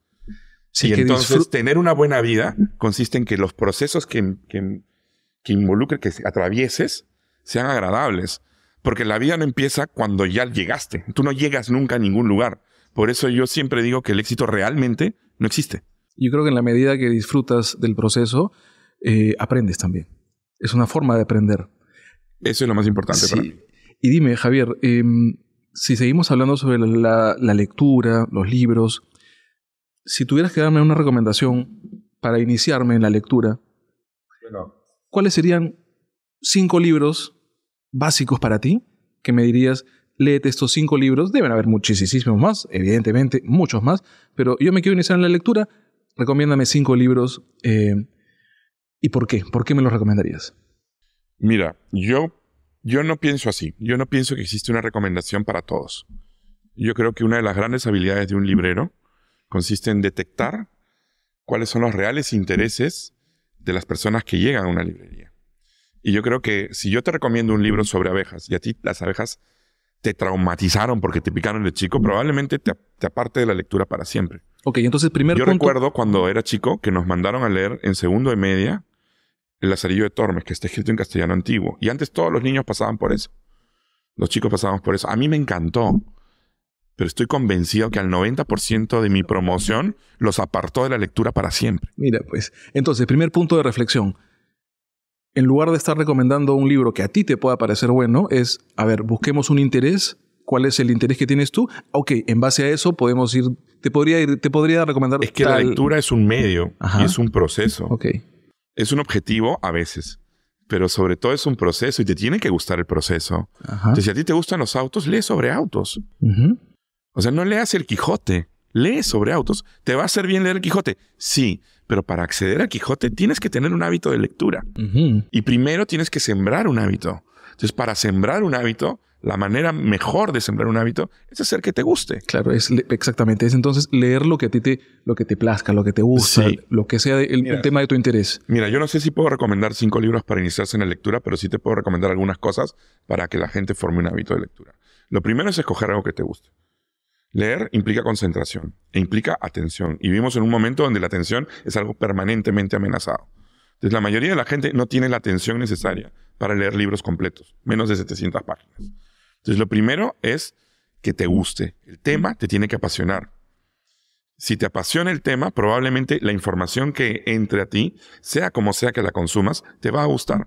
S1: Si y entonces tener una buena vida consiste en que los procesos que, que, que atravieses, sean agradables. Porque la vida no empieza cuando ya llegaste. Tú no llegas nunca a ningún lugar. Por eso yo siempre digo que el éxito realmente
S3: no existe. Yo creo que en la medida que disfrutas del proceso, eh, aprendes también. Es una forma de aprender. Eso es lo más importante para mí. Y dime, Javier, em, si seguimos hablando sobre la, lectura, los libros, si tuvieras que darme una recomendación para iniciarme en la lectura, ¿cuáles serían cinco libros básicos para ti que me dirías, léete estos cinco libros? Deben haber muchísimos más, evidentemente, muchos más, pero yo me quiero iniciar en la lectura, recomiéndame cinco libros eh, y por qué, por qué me los recomendarías.
S1: Mira, yo yo no pienso así. Yo no pienso que existe una recomendación para todos. Yo creo que una de las grandes habilidades de un librero consiste en detectar cuáles son los reales intereses de las personas que llegan a una librería. Y yo creo que si yo te recomiendo un libro sobre abejas y a ti las abejas te traumatizaron porque te picaron de chico, probablemente te, aparte de la lectura para siempre. Ok, entonces primero Yo recuerdo cuando era chico que nos mandaron a leer en segundo de media el Lazarillo de Tormes, que está escrito en castellano antiguo. Y antes todos los niños pasaban por eso. Los chicos pasaban por eso. A mí me encantó. Pero estoy convencido que al 90% de mi promoción
S3: los apartó de la lectura para siempre. Mira, pues, entonces, primer punto de reflexión. En lugar de estar recomendando un libro que a ti te pueda parecer bueno, es, a ver, busquemos un interés. ¿Cuál es el interés que tienes tú? Ok, en base a eso podemos ir. Te podría, ir, te podría recomendar. Es que la lectura
S1: es un medio y es un proceso. Ok es un objetivo a veces, pero sobre todo es un proceso y te tiene que gustar el proceso. Entonces, si a ti te gustan los autos, lee sobre autos. O sea, no leas el Quijote, lee sobre autos. ¿Te va a hacer bien leer el Quijote? Sí, pero para acceder al Quijote tienes que tener un hábito de lectura. Y primero tienes que sembrar un hábito. Entonces, para sembrar un hábito, la manera mejor de sembrar un hábito es hacer que te guste.
S3: Claro, es exactamente. Es entonces leer lo que a ti te, lo que te plazca, lo que te guste lo que sea el, el, tema de tu interés.
S1: Mira, yo no sé si puedo recomendar cinco libros para iniciarse en la lectura, pero sí te puedo recomendar algunas cosas para que la gente forme un hábito de lectura. Lo primero es escoger algo que te guste. Leer implica concentración e implica atención. Y vivimos en un momento donde la atención es algo permanentemente amenazado. Entonces, la mayoría de la gente no tiene la atención necesaria para leer libros completos, menos de 700 páginas. Entonces, lo primero es que te guste. El tema te tiene que apasionar. Si te apasiona el tema, probablemente la información que entre a ti, sea como sea que la consumas, te va a gustar.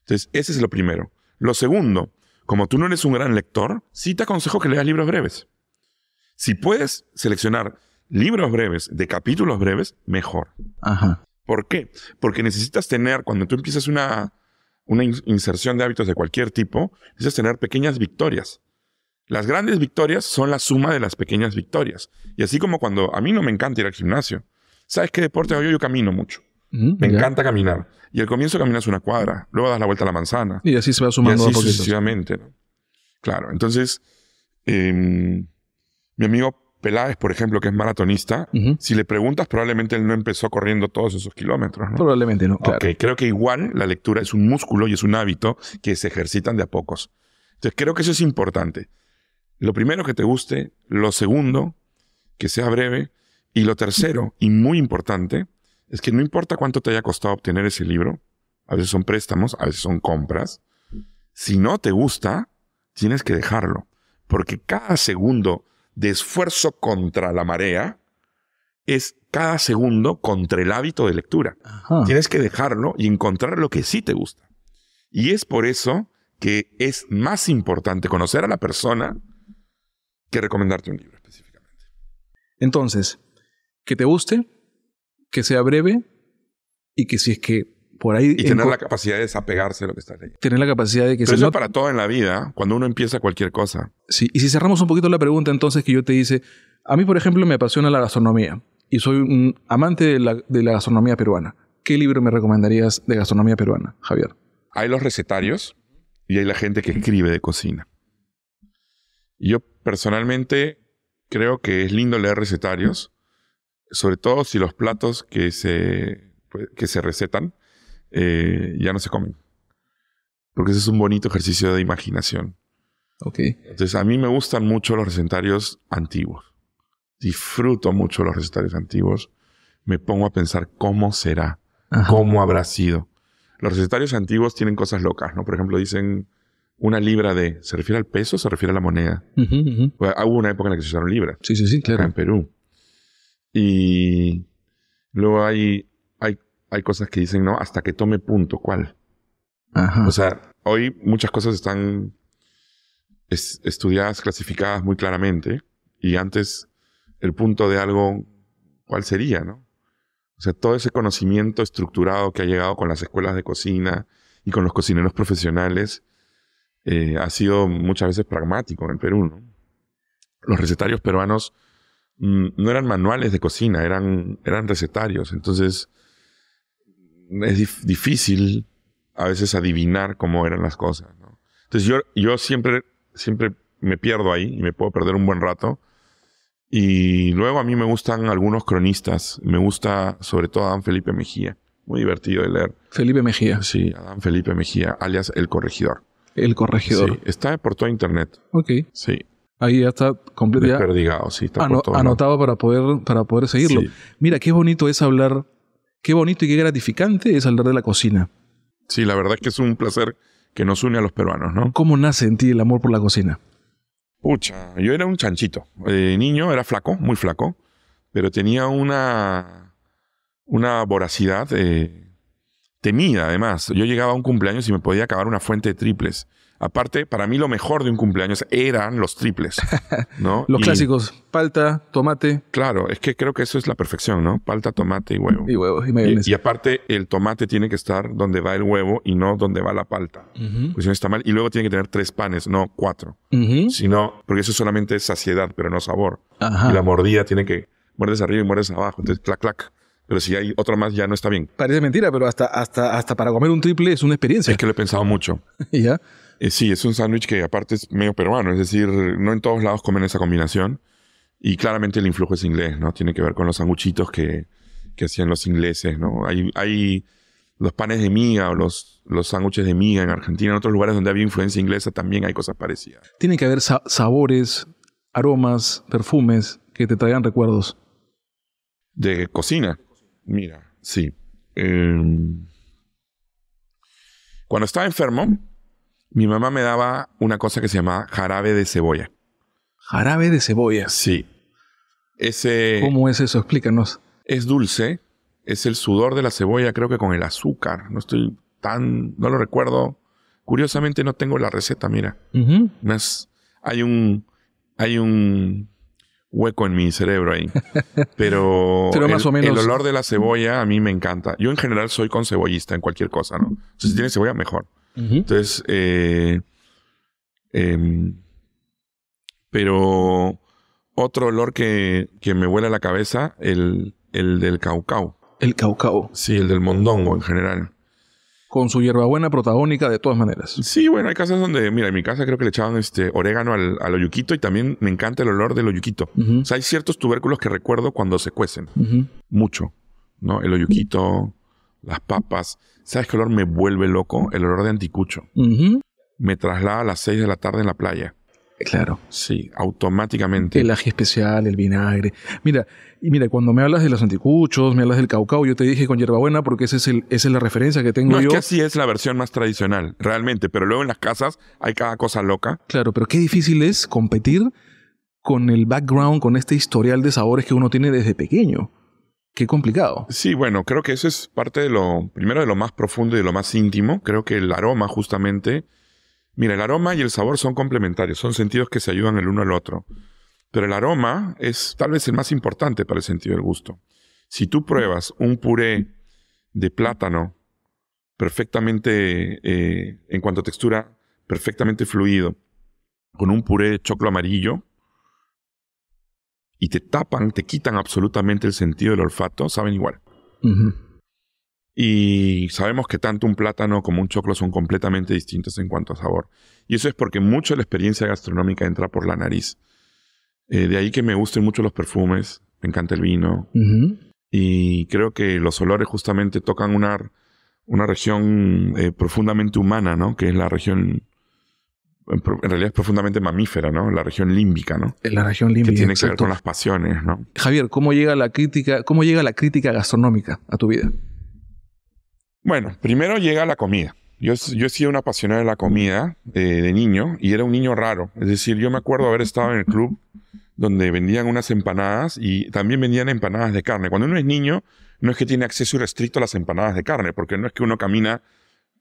S1: Entonces, ese es lo primero. Lo segundo, como tú no eres un gran lector, sí te aconsejo que leas libros breves. Si puedes seleccionar libros breves de capítulos breves, mejor. Ajá. ¿Por qué? Porque necesitas tener, cuando tú empiezas una, una inserción de hábitos de cualquier tipo, es tener pequeñas victorias. Las grandes victorias son la suma de las pequeñas victorias. Y así como cuando a mí no me encanta ir al gimnasio, ¿sabes qué deporte hago yo? camino mucho.
S2: Mm, me encanta
S1: caminar. Y al comienzo caminas una cuadra, luego das la vuelta a la manzana. Y
S2: así se va sumando y
S1: sucesivamente. Claro, entonces, em, mi amigo Peláez, por ejemplo, que es maratonista, si le preguntas, probablemente él no empezó corriendo todos esos kilómetros. ¿no? Probablemente no. creo que igual la lectura es un músculo y es un hábito que se ejercitan de a pocos. Entonces, creo que eso es importante. Lo primero, que te guste. Lo segundo, que sea breve. Y lo tercero, y muy importante, es que no importa cuánto te haya costado obtener ese libro, a veces son préstamos, a veces son compras, si no te gusta, tienes que dejarlo. Porque cada segundo de esfuerzo contra la marea es cada segundo contra el hábito de lectura. Tienes que dejarlo y encontrar lo que sí te gusta. Y es por eso que es más importante conocer a la
S3: persona que recomendarte un libro específicamente. Entonces, que te guste, que sea breve y que si es que ahí... Y tener la
S1: capacidad de desapegarse de lo que está leyendo.
S3: Tener la capacidad de que... Pero eso es
S1: para todo en la vida, cuando uno empieza cualquier
S3: cosa. y si cerramos un poquito la pregunta entonces que yo te dice, a mí por ejemplo me apasiona la gastronomía y soy un amante de la, gastronomía peruana. ¿Qué libro me recomendarías de gastronomía peruana, Javier?
S1: Hay los recetarios y hay la gente que escribe de cocina. Yo personalmente creo que es lindo leer recetarios, sobre todo si los platos que se, pues, que se recetan eh, ya no se comen. Porque ese es un bonito ejercicio de imaginación. Okay. Entonces, a mí me gustan mucho los recetarios antiguos. Disfruto mucho los recetarios antiguos. Me pongo a pensar cómo será, cómo habrá sido. Los recetarios antiguos tienen cosas locas, ¿no? Por ejemplo, dicen una libra de. ¿Se refiere al peso o se refiere a la moneda?
S2: hubo
S1: una época en la que se usaron libras. Sí, sí, sí, claro. en Perú. Y luego hay hay cosas que dicen, no, hasta que tome punto, ¿cuál? O sea, hoy muchas cosas están estudiadas, clasificadas muy claramente, y antes el punto de algo, ¿cuál sería, no? O sea, todo ese conocimiento estructurado que ha llegado con las escuelas de cocina y con los cocineros profesionales eh, ha sido muchas veces pragmático en el Perú, ¿no? Los recetarios peruanos mm, no eran manuales de cocina, eran, eran recetarios. Entonces, es difícil a veces adivinar cómo eran las cosas. Entonces yo, siempre, siempre me pierdo ahí y me puedo perder un buen rato. Y luego a mí me gustan algunos cronistas. Me gusta sobre todo Adán Felipe Mejía. Muy divertido de leer. Felipe Mejía. Sí, Adán Felipe Mejía, alias El Corregidor. El Corregidor. Sí, está por todo internet.
S2: Ok.
S3: Sí. Ahí ya está completamente. Desperdigado, sí. Está anotado para poder, para poder seguirlo. Mira, qué bonito es hablar Qué bonito y qué gratificante es hablar de la cocina. Sí, la verdad es que es un placer que nos une a los peruanos, ¿no? ¿Cómo nace en ti el amor por la cocina?
S1: Pucha, yo era un chanchito. niño, era flaco, muy flaco, pero tenía una, una voracidad eh, temida, además. Yo llegaba a un cumpleaños y me podía acabar una fuente de triples. Aparte, para mí lo mejor de un cumpleaños eran los triples, ¿no? los clásicos, palta, tomate. Claro, es que creo que eso es la perfección, ¿no? Palta, tomate y huevo. Y huevo, y Y, aparte, el tomate tiene que estar donde va el huevo y no donde va la palta. Pues si no está mal. Y luego tiene que tener tres panes, no cuatro. porque eso solamente es saciedad, pero no sabor. Y la mordida tiene que muerdes arriba y muerdes abajo. Entonces, clac, clac. Pero si hay otro más, ya no está bien.
S3: Parece mentira, pero hasta, hasta, hasta para comer un
S1: triple es una experiencia. Es que lo he pensado mucho. ¿Ya? Eh, sí, es un sándwich que aparte es medio peruano, es decir, no en todos lados comen esa combinación. Y claramente el influjo es inglés, ¿no? Tiene que ver con los sanguchitos que, que hacían los ingleses, ¿no? Hay, hay los panes de miga o los, los sándwiches de miga en Argentina, en otros lugares donde había influencia inglesa también hay cosas parecidas.
S3: Tiene que haber sabores, aromas, perfumes que te traigan recuerdos.
S1: De cocina. Mira, sí. Em, cuando estaba enfermo, mi mamá me daba una cosa que se llamaba jarabe de cebolla. Jarabe de cebolla. Sí. Ese ¿Cómo
S3: es eso? Explícanos.
S1: Es dulce, es el sudor de la cebolla, creo que con el azúcar. No estoy tan, no lo recuerdo. Curiosamente no tengo la receta, mira. Más, hay un, hay un hueco en mi cerebro ahí. Pero, Pero más el, o menos... el olor de la cebolla a mí me encanta. Yo en general soy con cebollista en cualquier cosa, ¿no? si tiene cebolla, mejor. Entonces, eh, em, pero otro olor que, que me huele a la cabeza, el, el del caucao. El caucao. Sí, el del mondongo en general. Con
S3: su hierbabuena protagónica de todas maneras.
S1: Sí, bueno, hay casas donde, mira, en mi casa creo que le echaban este orégano al, al oyuquito y también me encanta el olor del oyuquito. O sea, hay ciertos tubérculos que recuerdo cuando se cuecen. Mucho, ¿no? El oyuquito, las papas. ¿Sabes qué olor me vuelve loco? El olor de anticucho. Me traslada a las 6 de la tarde en la playa. Claro. Sí, automáticamente. El
S3: ají especial, el vinagre. Mira, y mira, cuando me hablas de los anticuchos, me hablas del caucao, yo te dije con hierbabuena porque es esa es la referencia que tengo yo. Es que así
S1: es la versión más tradicional, realmente, pero luego en las casas hay cada cosa loca.
S3: Claro, pero qué difícil es competir con el background, con este historial de sabores que uno tiene desde pequeño. Qué complicado.
S1: Sí, bueno, creo que eso es parte de lo, primero de lo más profundo y de lo más íntimo. Creo que el aroma justamente, mira, el aroma y el sabor son complementarios, son sentidos que se ayudan el uno al otro. Pero el aroma es tal vez el más importante para el sentido del gusto. Si tú pruebas un puré de plátano perfectamente, eh, en cuanto a textura, perfectamente fluido, con un puré de choclo amarillo, y te tapan, te quitan absolutamente el sentido del olfato, saben igual. Y sabemos que tanto un plátano como un choclo son completamente distintos en cuanto a sabor. Y eso es porque mucho de la experiencia gastronómica entra por la nariz. Eh, de ahí que me gusten mucho los perfumes, me encanta el vino. Y creo que los olores justamente tocan una, una región eh, profundamente humana, ¿no? Que es la región en realidad es profundamente mamífera, ¿no? La región límbica, ¿no? En la región límbica. Que tiene que ver con las pasiones, ¿no?
S3: Javier, ¿cómo llega la crítica, cómo llega la crítica gastronómica a tu vida? Bueno, primero llega la
S1: comida. Yo, yo he sido un apasionado de la comida eh, de niño y era un niño raro. Es decir, yo me acuerdo haber estado en el club donde vendían unas empanadas y también vendían empanadas de carne. Cuando uno es niño, no es que tiene acceso irrestricto a las empanadas de carne, porque no es que uno camina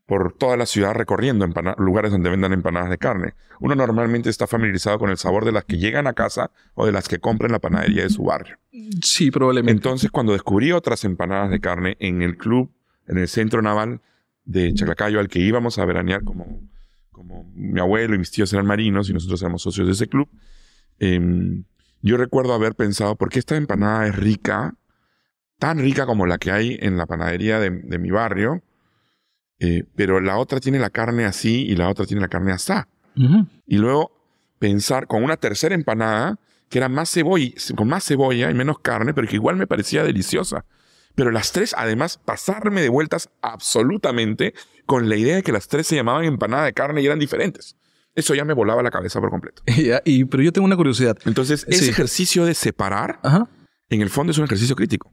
S1: por toda la ciudad recorriendo lugares donde vendan empanadas de carne. Uno normalmente está familiarizado con el sabor de las que llegan a casa o de las que compran en la panadería de su barrio. Sí, probablemente. Entonces, cuando descubrí otras empanadas de carne en el club, en el centro naval de Chaclacayo, al que íbamos a veranear como, como mi abuelo y mis tíos eran marinos y nosotros éramos socios de ese club, em, yo recuerdo haber pensado, ¿por qué esta empanada es rica? Tan rica como la que hay en la panadería de mi barrio eh, pero la otra tiene la carne así y la otra tiene la carne asá. Y luego pensar con una tercera empanada que era más cebolla, con más cebolla y menos carne, pero que igual me parecía deliciosa. Pero las tres, además, pasarme de vueltas absolutamente con la idea de que las tres se llamaban empanada de carne y eran diferentes. Eso ya me volaba la cabeza por completo.
S3: y, pero yo tengo una curiosidad. Entonces, ese ejercicio de separar, en el fondo es un ejercicio crítico.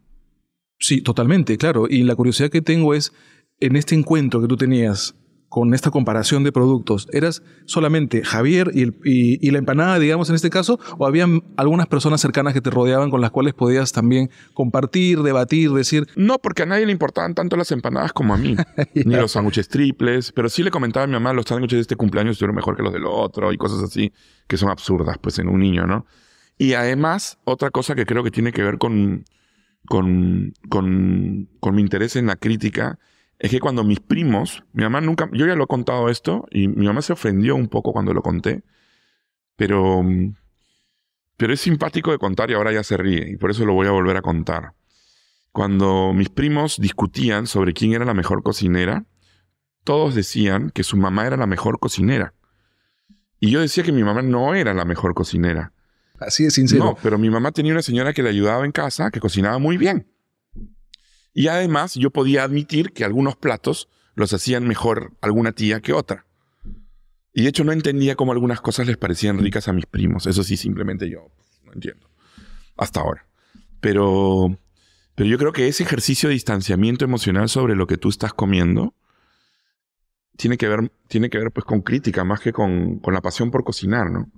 S3: Sí, totalmente, claro. Y la curiosidad que tengo es, en este encuentro que tú tenías con esta comparación de productos, ¿eras solamente Javier y, el, la empanada, digamos, en este caso? ¿O habían algunas personas cercanas que te rodeaban con las cuales podías también compartir, debatir, decir? No, porque a nadie le importaban tanto las empanadas como a mí, ni los
S1: sándwiches triples, pero sí le comentaba a mi mamá, los sándwiches de este cumpleaños estuvieron mejor que los del otro y cosas así, que son absurdas, pues, en un niño, ¿no? Y además, otra cosa que creo que tiene que ver con, con, con, con mi interés en la crítica, es que cuando mis primos, mi mamá nunca, yo ya lo he contado esto y mi mamá se ofendió un poco cuando lo conté, pero, mm, pero es simpático de contar y ahora ya se ríe y por eso lo voy a volver a contar. Cuando mis primos discutían sobre quién era la mejor cocinera, todos decían que su mamá era la mejor cocinera. Y yo decía que mi mamá no era la mejor cocinera.
S3: Así de sincero.
S1: No, pero mi mamá tenía una señora que le ayudaba en casa, que cocinaba muy bien. Y además yo podía admitir que algunos platos los hacían mejor alguna tía que otra. Y de hecho no entendía cómo algunas cosas les parecían ricas a mis primos. Eso sí, simplemente yo pues, no entiendo. Hasta ahora. Pero, pero yo creo que ese ejercicio de distanciamiento emocional sobre lo que tú estás comiendo tiene que ver, tiene que ver pues con crítica más que con, con la pasión por cocinar, ¿no?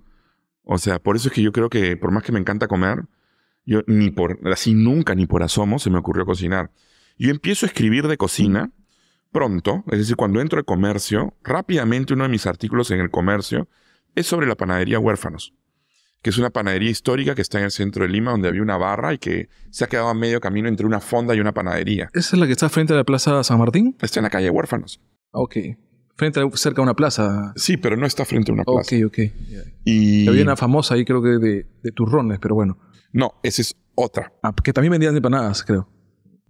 S1: O sea, por eso es que yo creo que por más que me encanta comer, yo ni por, así nunca ni por asomo se me ocurrió cocinar. Yo empiezo a escribir de cocina pronto, es decir, cuando entro al comercio, rápidamente uno de mis artículos en el comercio es sobre la panadería Huérfanos, que es una panadería histórica que está en el centro de Lima, donde había una barra y que se ha quedado a medio camino entre una fonda y una panadería.
S3: ¿Esa es la que está frente a la Plaza San Martín? Está en la calle Huérfanos. Ok. Frente a, cerca una plaza. Sí, pero no está frente a una plaza. Ok, ok. Y... Había una famosa ahí, creo que de turrones, pero bueno. No, esa es otra. Ah, que también vendían empanadas, creo.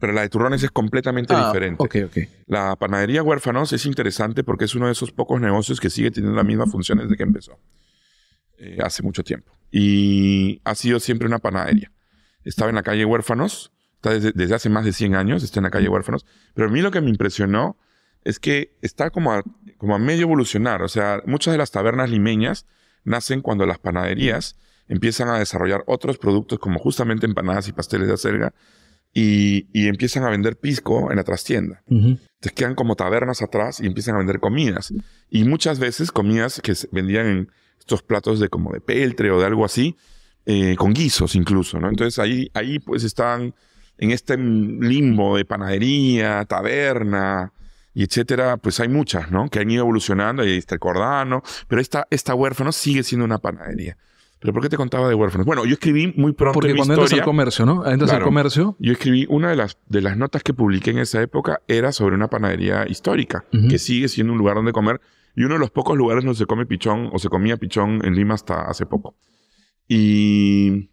S1: Pero la de turrones es completamente ah, diferente. Ok, ok. La panadería Huérfanos es interesante porque es uno de esos pocos negocios que sigue teniendo la misma función desde que empezó. Eh, hace mucho tiempo. Y ha sido siempre una panadería. Estaba en la calle Huérfanos, está desde, hace más de 100 años, está en la calle Huérfanos. Pero a mí lo que me impresionó es que está como como a medio evolucionar. O sea, muchas de las tabernas limeñas nacen cuando las panaderías empiezan a desarrollar otros productos como justamente empanadas y pasteles de acelga y, y empiezan a vender pisco en la trastienda.
S2: Entonces
S1: quedan como tabernas atrás y empiezan a vender comidas. Y muchas veces comidas que vendían en estos platos de como de peltre o de algo así, eh, con guisos incluso, ¿no? Entonces ahí, ahí pues están en este limbo de panadería, taberna, y etcétera, pues hay muchas, ¿no? Que han ido evolucionando, y está el Cordano, pero esta, esta huérfano sigue siendo una panadería. ¿Pero por qué te contaba de huérfanos? Bueno, yo escribí muy pronto. Porque cuando entras al comercio,
S3: ¿no? Entras al comercio.
S1: Yo escribí una de las, de las notas que publiqué en esa época era sobre una panadería histórica, que sigue siendo un lugar donde comer. Y uno de los pocos lugares donde se come pichón o se comía pichón en Lima hasta hace poco. Y,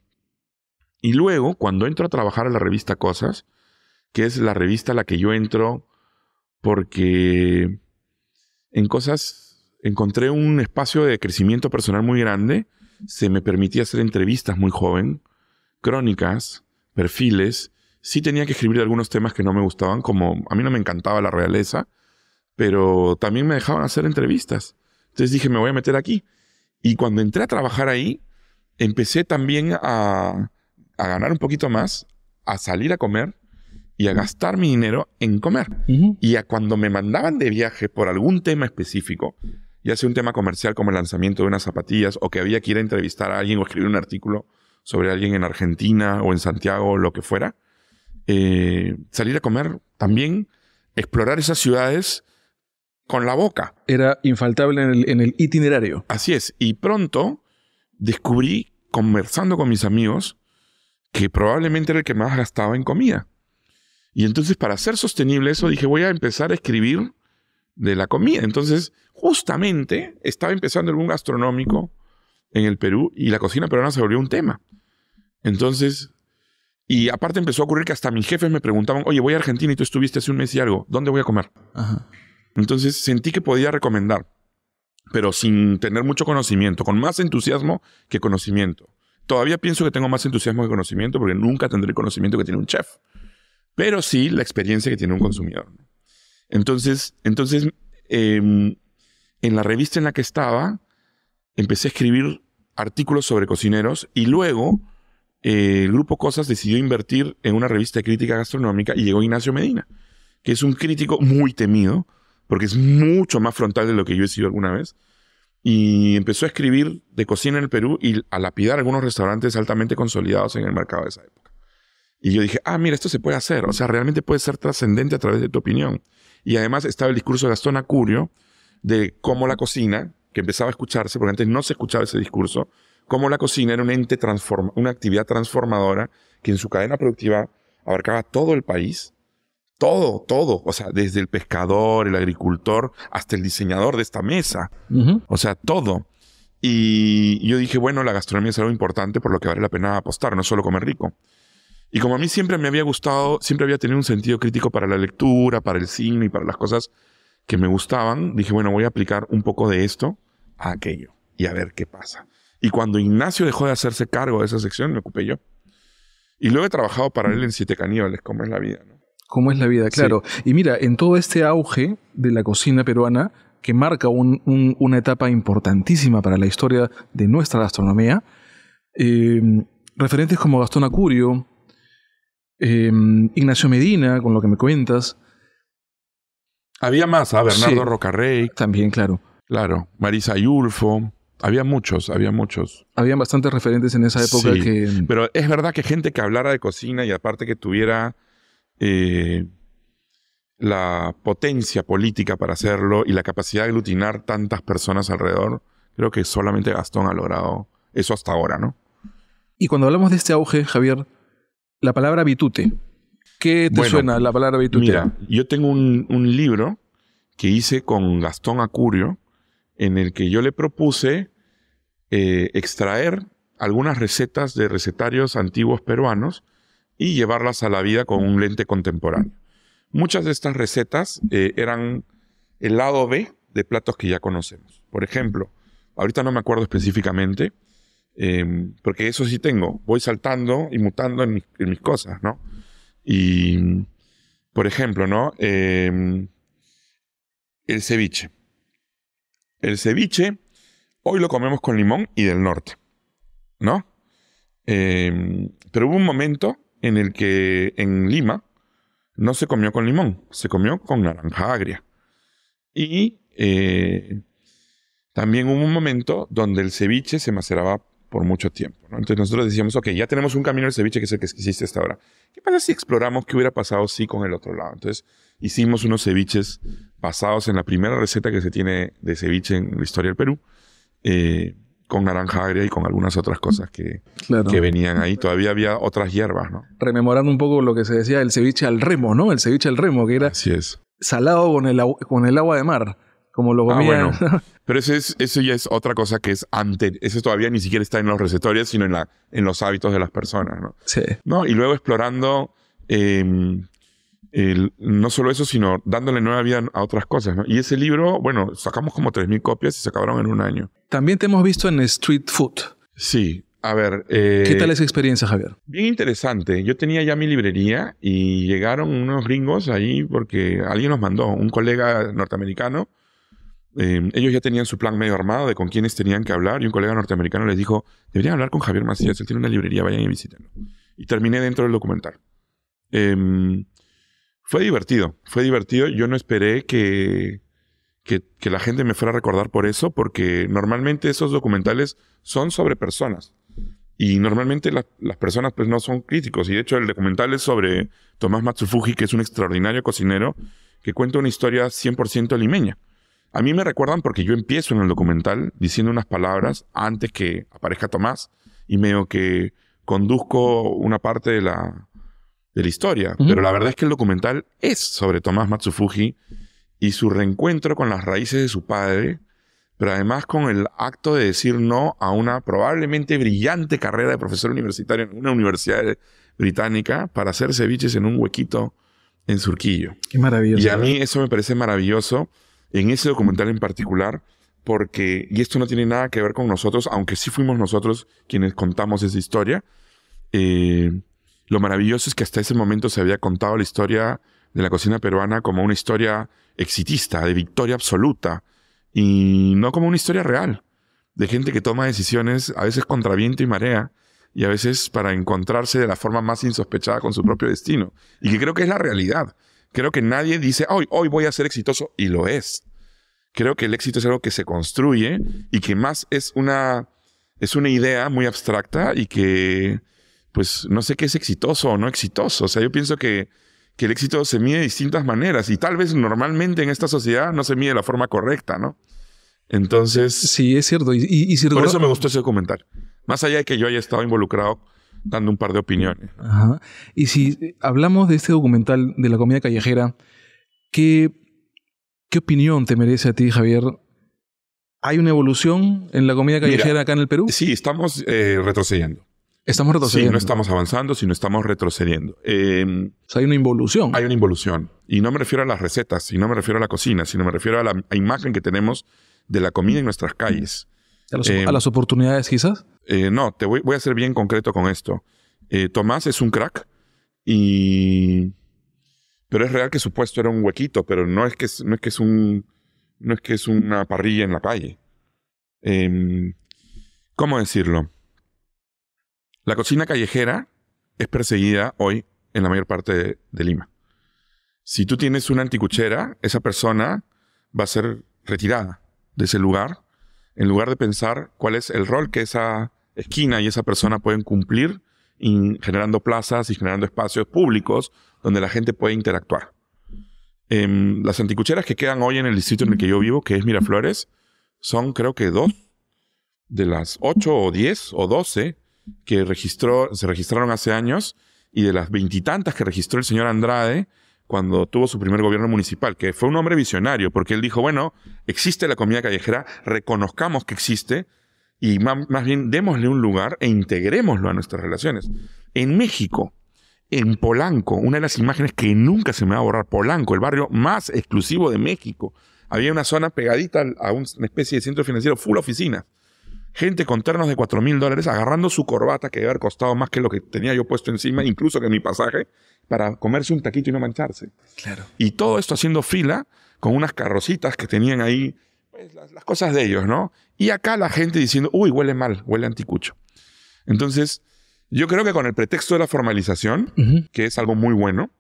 S1: y luego, cuando entro a trabajar a la revista Cosas, que es la revista a la que yo entro porque en Cosas encontré un espacio de crecimiento personal muy grande se me permitía hacer entrevistas muy joven, crónicas, perfiles. Sí tenía que escribir algunos temas que no me gustaban, como a mí no me encantaba la realeza, pero también me dejaban hacer entrevistas. Entonces dije, me voy a meter aquí. Y cuando entré a trabajar ahí, empecé también a, ganar un poquito más, a salir a comer y a gastar mi dinero en comer. Y a cuando me mandaban de viaje por algún tema específico, ya sea un tema comercial como el lanzamiento de unas zapatillas o que había que ir a entrevistar a alguien o escribir un artículo sobre alguien en Argentina o en Santiago o lo que fuera, eh, salir a comer también, explorar esas ciudades con la boca. Era infaltable en el, en el itinerario. Así es, y pronto descubrí conversando con mis amigos que probablemente era el que más gastaba en comida. Y entonces para ser sostenible eso dije, voy a empezar a escribir de la comida. Entonces, justamente estaba empezando el gastronómico en el Perú y la cocina peruana se volvió un tema. Entonces, y aparte empezó a ocurrir que hasta mis jefes me preguntaban, oye, voy a Argentina y tú estuviste hace un mes y algo, ¿dónde voy a comer? Entonces sentí que podía recomendar, pero sin tener mucho conocimiento, con más entusiasmo que conocimiento. Todavía pienso que tengo más entusiasmo que conocimiento porque nunca tendré el conocimiento que tiene un chef, pero sí la experiencia que tiene un consumidor. Entonces, entonces em, en la revista en la que estaba, empecé a escribir artículos sobre cocineros y luego eh, el grupo Cosas decidió invertir en una revista de crítica gastronómica y llegó Ignacio Medina, que es un crítico muy temido, porque es mucho más frontal de lo que yo he sido alguna vez. Y empezó a escribir de cocina en el Perú y a lapidar algunos restaurantes altamente consolidados en el mercado de esa época. Y yo dije, ah, mira, esto se puede hacer. O sea, realmente puede ser trascendente a través de tu opinión. Y además estaba el discurso de Gastón Acurio de cómo la cocina, que empezaba a escucharse, porque antes no se escuchaba ese discurso, cómo la cocina era un ente transforma, una actividad transformadora que en su cadena productiva abarcaba todo el país, todo, todo, o sea, desde el pescador, el agricultor, hasta el diseñador de esta mesa, o sea, todo. Y yo dije, bueno, la gastronomía es algo importante por lo que vale la pena apostar, no solo comer rico. Y como a mí siempre me había gustado, siempre había tenido un sentido crítico para la lectura, para el cine y para las cosas que me gustaban, dije, bueno, voy a aplicar un poco de esto a aquello y a ver qué pasa. Y cuando Ignacio dejó de hacerse cargo de esa sección, me ocupé yo. Y luego he trabajado para él en Siete
S3: Caníbales, como es la vida, ¿no? Cómo es la vida, claro. Y mira, en todo este auge de la cocina peruana, que marca una etapa importantísima para la historia de nuestra gastronomía, eh, referentes como Gastón Acurio, Em, Ignacio Medina, con lo que me cuentas.
S1: Había más, a ¿ah? Bernardo Rocarrey. También, claro. Claro, Marisa Yulfo. Había muchos, había muchos.
S3: Habían bastantes referentes en esa época
S1: Pero es verdad que gente que hablara de cocina y aparte que tuviera eh, la potencia política para hacerlo y la capacidad de aglutinar tantas personas alrededor, creo que solamente Gastón ha logrado eso hasta ahora, ¿no?
S3: Y cuando hablamos de este auge, Javier, la palabra bitute. ¿Qué te suena la palabra bitute? Mira,
S1: yo tengo un, libro que hice con Gastón Acurio, en el que yo le propuse eh, extraer algunas recetas de recetarios antiguos peruanos y llevarlas a la vida con un lente contemporáneo. Muchas de estas recetas eh, eran el lado B de platos que ya conocemos. Por ejemplo, ahorita no me acuerdo específicamente, Em, porque eso sí tengo. Voy saltando y mutando en, mis cosas, ¿no? Y, por ejemplo, ¿no? Em, el ceviche. El ceviche, hoy lo comemos con limón y del norte, ¿no? Em, pero hubo un momento en el que en Lima no se comió con limón, se comió con naranja agria. Y eh, también hubo un momento donde el ceviche se maceraba por mucho tiempo. ¿no? Entonces nosotros decíamos, ok, ya tenemos un camino del ceviche que es el que existe hasta ahora. ¿Qué pasa si exploramos qué hubiera pasado si con el otro lado? Entonces hicimos unos ceviches basados en la primera receta que se tiene de ceviche en la historia del Perú, eh, con naranja agria y con algunas otras cosas que, que venían ahí. Todavía había otras hierbas, ¿no?
S3: Rememorando un poco lo que se decía del ceviche al remo, ¿no? El ceviche al remo, que era es. salado con el, con el agua de mar como lo ah,
S1: Pero eso, es, eso ya es otra cosa que es antes. Eso todavía ni siquiera está en los receptores, sino en, la, en los hábitos de las personas, ¿no? Sí. ¿No? Y luego explorando em, no solo eso, sino dándole nueva vida a otras cosas, ¿no? Y ese libro, bueno, sacamos como 3.000 copias y se acabaron en un año. También te hemos visto en Street Food. Sí. A ver. Eh, ¿Qué tal esa
S3: experiencia, Javier?
S1: Bien interesante. Yo tenía ya mi librería y llegaron unos gringos ahí porque alguien nos mandó, un colega norteamericano, Em, ellos ya tenían su plan medio armado de con quiénes tenían que hablar y un colega norteamericano les dijo, deberían hablar con Javier Macías, él tiene una librería, vayan y visítenlo. Y terminé dentro del documental. Em, fue divertido, fue divertido. Yo no esperé que, la gente me fuera a recordar por eso, porque normalmente esos documentales son sobre personas. Y normalmente las personas pues no son críticos. Y de hecho el documental es sobre Tomás Matsufuji, que es un extraordinario cocinero que cuenta una historia 100% limeña. A mí me recuerdan porque yo empiezo en el documental diciendo unas palabras antes que aparezca Tomás y medio que conduzco una parte de la, historia. Pero la verdad es que el documental es sobre Tomás Matsufuji y su reencuentro con las raíces de su padre, pero además con el acto de decir no a una probablemente brillante carrera de profesor universitario en una universidad británica para hacer ceviches en un huequito en Surquillo.
S3: Qué maravilloso. Y a mí
S1: eso me parece maravilloso en ese documental en particular, porque, y esto no tiene nada que ver con nosotros, aunque sí fuimos nosotros quienes contamos esa historia, eh, lo maravilloso es que hasta ese momento se había contado la historia de la cocina peruana como una historia exitista, de victoria absoluta, y no como una historia real, de gente que toma decisiones a veces contra viento y marea, y a veces para encontrarse de la forma más insospechada con su propio destino, y que creo que es la realidad. Creo que nadie dice, hoy, hoy voy a ser exitoso, y lo es. Creo que el éxito es algo que se construye y que más es una, es una idea muy abstracta y que, pues, no sé qué es exitoso o no exitoso. O sea, yo pienso que, el éxito se mide de distintas maneras y tal vez normalmente en esta sociedad no se mide de la forma correcta, ¿no? Entonces. Sí, es cierto. Y, por eso me gustó ese comentario. Más allá de que yo haya estado involucrado dando un par de opiniones.
S3: Ajá. Y si hablamos de este documental de la comida callejera, ¿qué, opinión te merece a ti, Javier, ¿Hay una evolución en la comida callejera
S1: acá en el Perú? Sí, estamos eh, retrocediendo.
S2: Estamos retrocediendo. Sí, no
S1: estamos avanzando, sino estamos retrocediendo. Em, hay una involución. Hay una involución. Y no me refiero a las recetas, y no me refiero a la cocina, sino me refiero a la imagen que tenemos de la comida en nuestras calles. ¿A, em, las
S3: oportunidades quizás?
S1: Eh, no, te voy, a ser bien concreto con esto. Eh, Tomás es un crack y... Pero es real que su puesto era un huequito, pero no es que es, no es, que es, un, no es, que es una parrilla en la calle. Em, ¿Cómo decirlo? La cocina callejera es perseguida hoy en la mayor parte de, de Lima. Si tú tienes una anticuchera, esa persona va a ser retirada de ese lugar en lugar de pensar cuál es el rol que esa esquina y esa persona pueden cumplir, generando plazas y generando espacios públicos donde la gente puede interactuar. Em, las anticucheras que quedan hoy en el distrito en el que yo vivo, que es Miraflores, son creo que dos de las ocho o diez o doce que registró, se registraron hace años y de las veintitantas que registró el señor Andrade, cuando tuvo su primer gobierno municipal, que fue un hombre visionario, porque él dijo, bueno, existe la comida callejera, reconozcamos que existe y más, bien démosle un lugar e integrémoslo a nuestras relaciones. En México, en Polanco, una de las imágenes que nunca se me va a borrar, Polanco, el barrio más exclusivo de México, había una zona pegadita a una especie de centro financiero full oficina, Gente con ternos de 4 mil dólares agarrando su corbata que debe haber costado más que lo que tenía yo puesto encima, incluso que mi pasaje, para comerse un taquito y no mancharse. Claro. Y todo esto haciendo fila con unas carrocitas que tenían ahí, pues, las, cosas de ellos, ¿no? Y acá la gente diciendo, uy, huele mal, huele anticucho. Entonces, yo creo que con el pretexto de la formalización, que es algo muy bueno,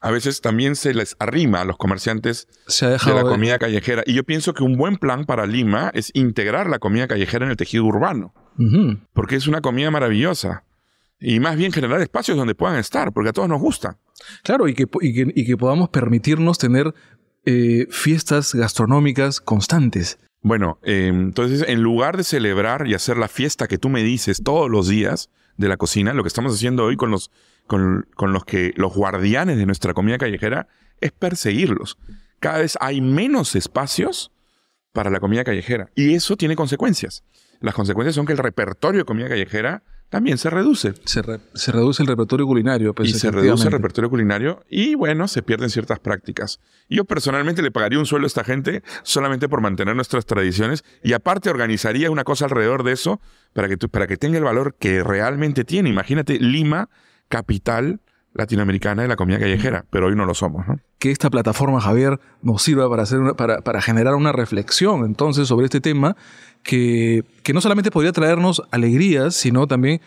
S1: a veces también se les arrima a los comerciantes de la comida callejera. Y yo pienso que un buen plan para Lima es integrar la comida callejera en el tejido urbano, porque es una
S3: comida maravillosa y más bien generar
S1: espacios donde puedan estar, porque a todos nos gusta.
S3: Claro, y que, y que, podamos permitirnos tener eh, fiestas gastronómicas constantes. Bueno, eh, entonces en lugar de celebrar y hacer la fiesta que tú
S1: me dices todos los días de la cocina, lo que estamos haciendo hoy con los, con, con los que los guardianes de nuestra comida callejera es perseguirlos. Cada vez hay menos espacios para la comida callejera y eso tiene consecuencias. Las consecuencias son que el repertorio de comida callejera también se reduce. Se, reduce el repertorio culinario. Pues, y se reduce el repertorio culinario y bueno, se pierden ciertas prácticas. Yo personalmente le pagaría un sueldo a esta gente solamente por mantener nuestras tradiciones y aparte organizaría una cosa alrededor de eso para que, para que tenga el valor que realmente tiene. Imagínate Lima, capital latinoamericana de la comida callejera, pero hoy no lo somos.
S3: Que esta plataforma, Javier, nos sirva para, hacer para, generar una reflexión entonces sobre este tema que, que no solamente podría traernos alegrías, sino también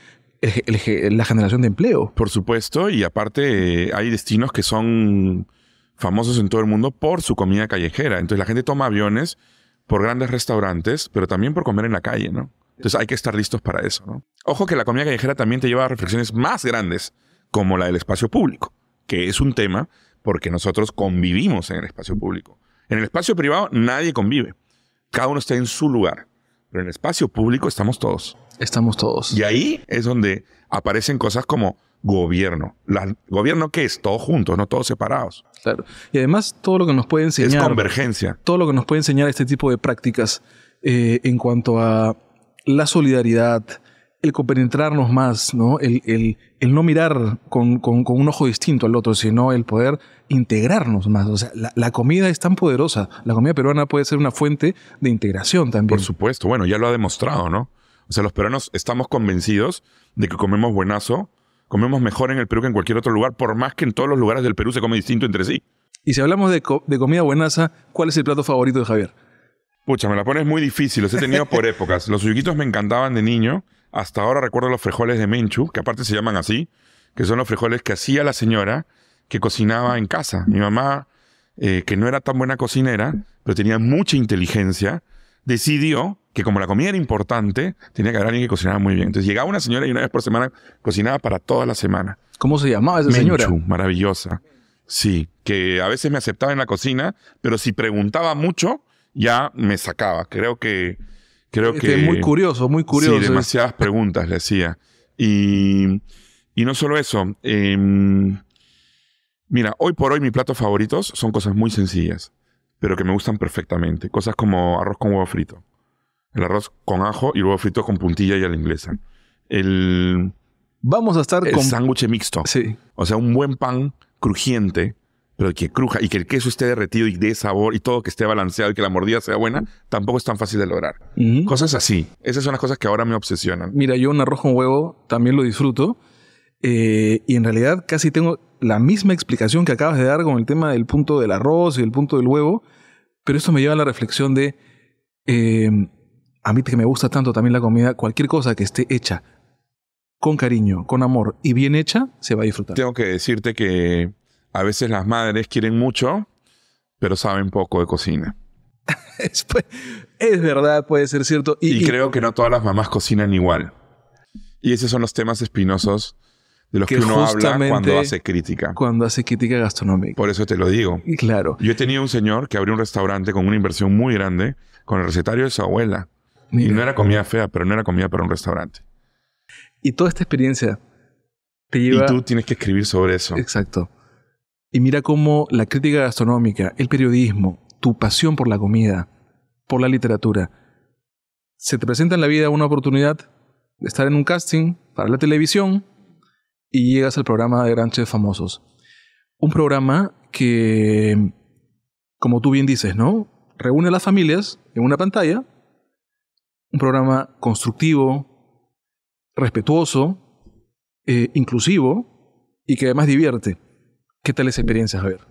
S3: la generación de empleo. Por supuesto, y aparte
S1: eh, hay destinos que son famosos en todo el mundo por su comida callejera. Entonces la gente toma aviones por grandes restaurantes, pero también por comer en la calle, ¿no? Entonces hay que estar listos para eso, Ojo que la comida callejera también te lleva a reflexiones más grandes como la del espacio público, que es un tema porque nosotros convivimos en el espacio público. En el espacio privado nadie convive, cada uno está en su lugar, pero en el espacio público estamos todos. Estamos todos. Y ahí es donde aparecen cosas como gobierno. La, ¿Gobierno qué es? Todos juntos, no todos
S3: separados. Claro. Y además todo lo que nos puede enseñar... Es convergencia. Todo lo que nos puede enseñar este tipo de prácticas eh, en cuanto a la solidaridad, el compenetrarnos más, ¿no? El, no mirar con, un ojo distinto al otro, sino el poder integrarnos más. O sea, la, comida es tan poderosa. La comida peruana puede ser una fuente de integración también. Por
S1: supuesto, bueno, ya lo ha demostrado, ¿no? O sea, los peruanos estamos convencidos de que comemos buenazo, comemos mejor en el Perú que en cualquier otro lugar, por más que en todos los lugares del Perú se come distinto entre sí. Y si hablamos de, comida buenaza, ¿cuál es el plato favorito de Javier? Pucha, me la pones muy difícil. Los he tenido por épocas. Los suyuquitos me encantaban de niño. Hasta ahora recuerdo los frijoles de Menchu, que aparte se llaman así, que son los frijoles que hacía la señora que cocinaba en casa. Mi mamá, eh, que no era tan buena cocinera, pero tenía mucha inteligencia, decidió que como la comida era importante, tenía que haber alguien que cocinaba muy bien. Entonces llegaba una señora y una vez por semana cocinaba para toda la semana. ¿Cómo se llamaba esa Menchu, maravillosa. Sí, que a veces me aceptaba en la cocina, pero si preguntaba mucho, ya me sacaba. Creo que Creo este, que... muy curioso, muy curioso. Sí, demasiadas preguntas le hacía. Y, y no solo eso. Em, mira, hoy por hoy mis platos favoritos son cosas muy sencillas, pero que me gustan perfectamente. Cosas como arroz con huevo frito. El arroz con ajo y huevo frito con puntilla y a la inglesa. El... Vamos a estar el con... sándwich mixto. Sí. O sea, un buen pan crujiente pero que cruja y que el queso esté derretido y dé sabor y todo que esté balanceado y que la mordida sea buena, tampoco es tan fácil de lograr. Cosas así. Esas son las cosas que ahora me obsesionan.
S3: Mira, yo un arroz con huevo también lo disfruto. Eh, y en realidad casi tengo la misma explicación que acabas de dar con el tema del punto del arroz y el punto del huevo. Pero esto me lleva a la reflexión de... Em, a mí que me gusta tanto también la comida, cualquier cosa que esté hecha con cariño, con amor y bien hecha, se va a disfrutar.
S1: Tengo que decirte que a veces las madres quieren mucho, pero saben poco de cocina. Pues, es, verdad, puede ser cierto. Y, creo que no todas las mamás cocinan igual. Y esos son los temas espinosos de los que, uno habla cuando hace crítica. Cuando hace crítica gastronómica. Por eso te lo digo. Y claro. Yo he tenido un señor que abrió un restaurante con una inversión muy grande con el recetario de su abuela. Y no era comida fea, pero no era comida para un restaurante.
S3: Y toda esta experiencia te lleva... Y tú tienes que escribir sobre eso. Exacto. Y mira cómo la crítica gastronómica, el periodismo, tu pasión por la comida, por la literatura, se te presenta en la vida una oportunidad de estar en un casting para la televisión y llegas al programa de Gran Famosos. Un programa que, como tú bien dices, ¿no? Reúne a las familias en una pantalla. Un programa constructivo, respetuoso, eh, inclusivo y que además divierte. ¿Qué tal esa experiencia, Javier?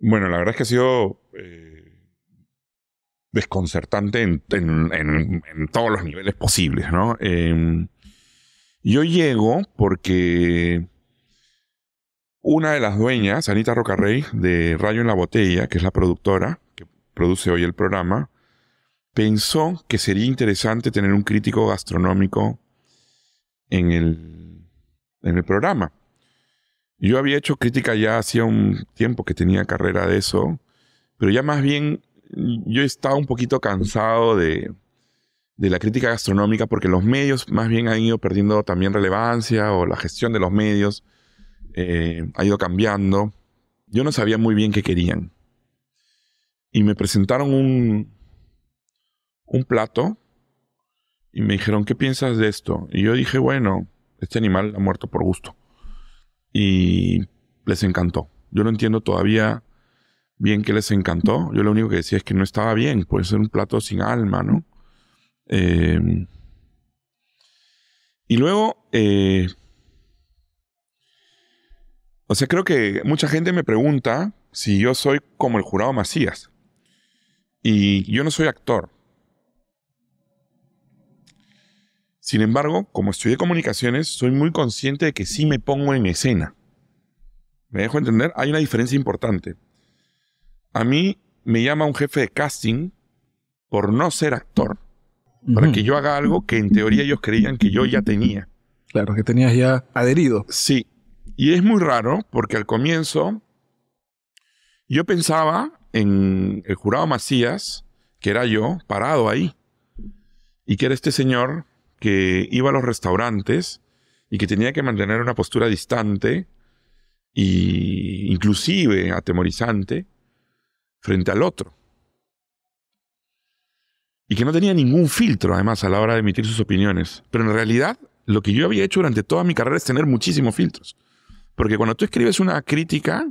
S1: Bueno, la verdad es que ha sido eh, desconcertante en, todos los niveles posibles, ¿no? Em, yo llego porque una de las dueñas, Anita Rocarrey, de Rayo en la Botella, que es la productora que produce hoy el programa, pensó que sería interesante tener un crítico gastronómico en el programa. Yo había hecho crítica ya hacía un tiempo que tenía carrera de eso, pero ya más bien yo estaba un poquito cansado de, la crítica gastronómica porque los medios más bien han ido perdiendo también relevancia o la gestión de los medios eh, ha ido cambiando. Yo no sabía muy bien qué querían. Y me presentaron un, un plato y me dijeron, ¿qué piensas de esto? Y yo dije, bueno, este animal ha muerto por gusto y les encantó. Yo no entiendo todavía bien que les encantó. Yo lo único que decía es que no estaba bien. Puede ser un plato sin alma, ¿no? Em, y luego, eh, o sea, creo que mucha gente me pregunta si yo soy como el jurado Macías. Y yo no soy actor. Sin embargo, como estudié comunicaciones, soy muy consciente de que sí me pongo en escena. ¿Me dejo entender? Hay una diferencia importante. A mí me llama un jefe de casting por no ser actor, para que yo haga algo que en teoría ellos creían que yo ya tenía.
S3: Claro, que tenías ya
S1: adherido. Sí, y es muy raro porque al comienzo yo pensaba en el jurado Macías, que era yo, parado ahí, y que era este señor que iba a los restaurantes y que tenía que mantener una postura distante e inclusive atemorizante frente al otro. Y que no tenía ningún filtro además a la hora de emitir sus opiniones. Pero en realidad lo que yo había hecho durante toda mi carrera es tener muchísimos filtros. Porque cuando tú escribes una crítica,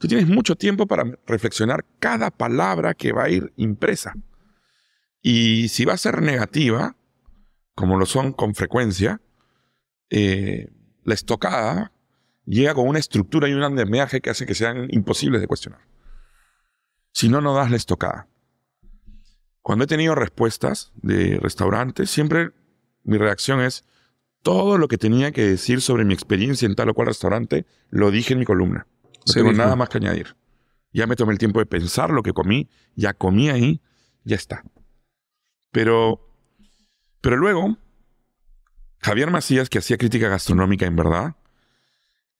S1: tú tienes mucho tiempo para reflexionar cada palabra que va a ir impresa. Y si va a ser negativa, como lo son con frecuencia, eh, la estocada llega con una estructura y un andamiaje que hace que sean imposibles de cuestionar. Si no, no das la estocada. Cuando he tenido respuestas de restaurantes, siempre mi reacción es, todo lo que tenía que decir sobre mi experiencia en tal o cual restaurante, lo dije en mi columna. No tengo nada más que añadir. Ya me tomé el tiempo de pensar lo que comí, ya comí ahí, ya está. Pero pero luego, Javier Macías, que hacía crítica gastronómica en verdad,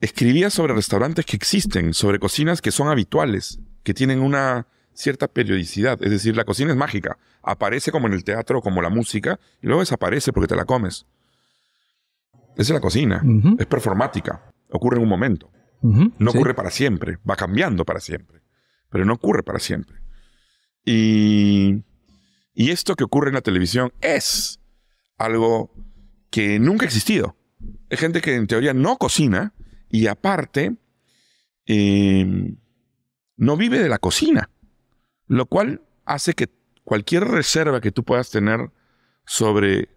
S1: escribía sobre restaurantes que existen, sobre cocinas que son habituales, que tienen una cierta periodicidad. Es decir, la cocina es mágica. Aparece como en el teatro, como la música, y luego desaparece porque te la comes. Esa es la cocina. Es performática. Ocurre en un momento.
S2: No ocurre para
S1: siempre. Va cambiando para siempre. Pero no ocurre para siempre. y esto que ocurre en la televisión es algo que nunca ha existido. Hay gente que en teoría no cocina y aparte em, no vive de la cocina, lo cual hace que cualquier reserva que tú puedas tener sobre,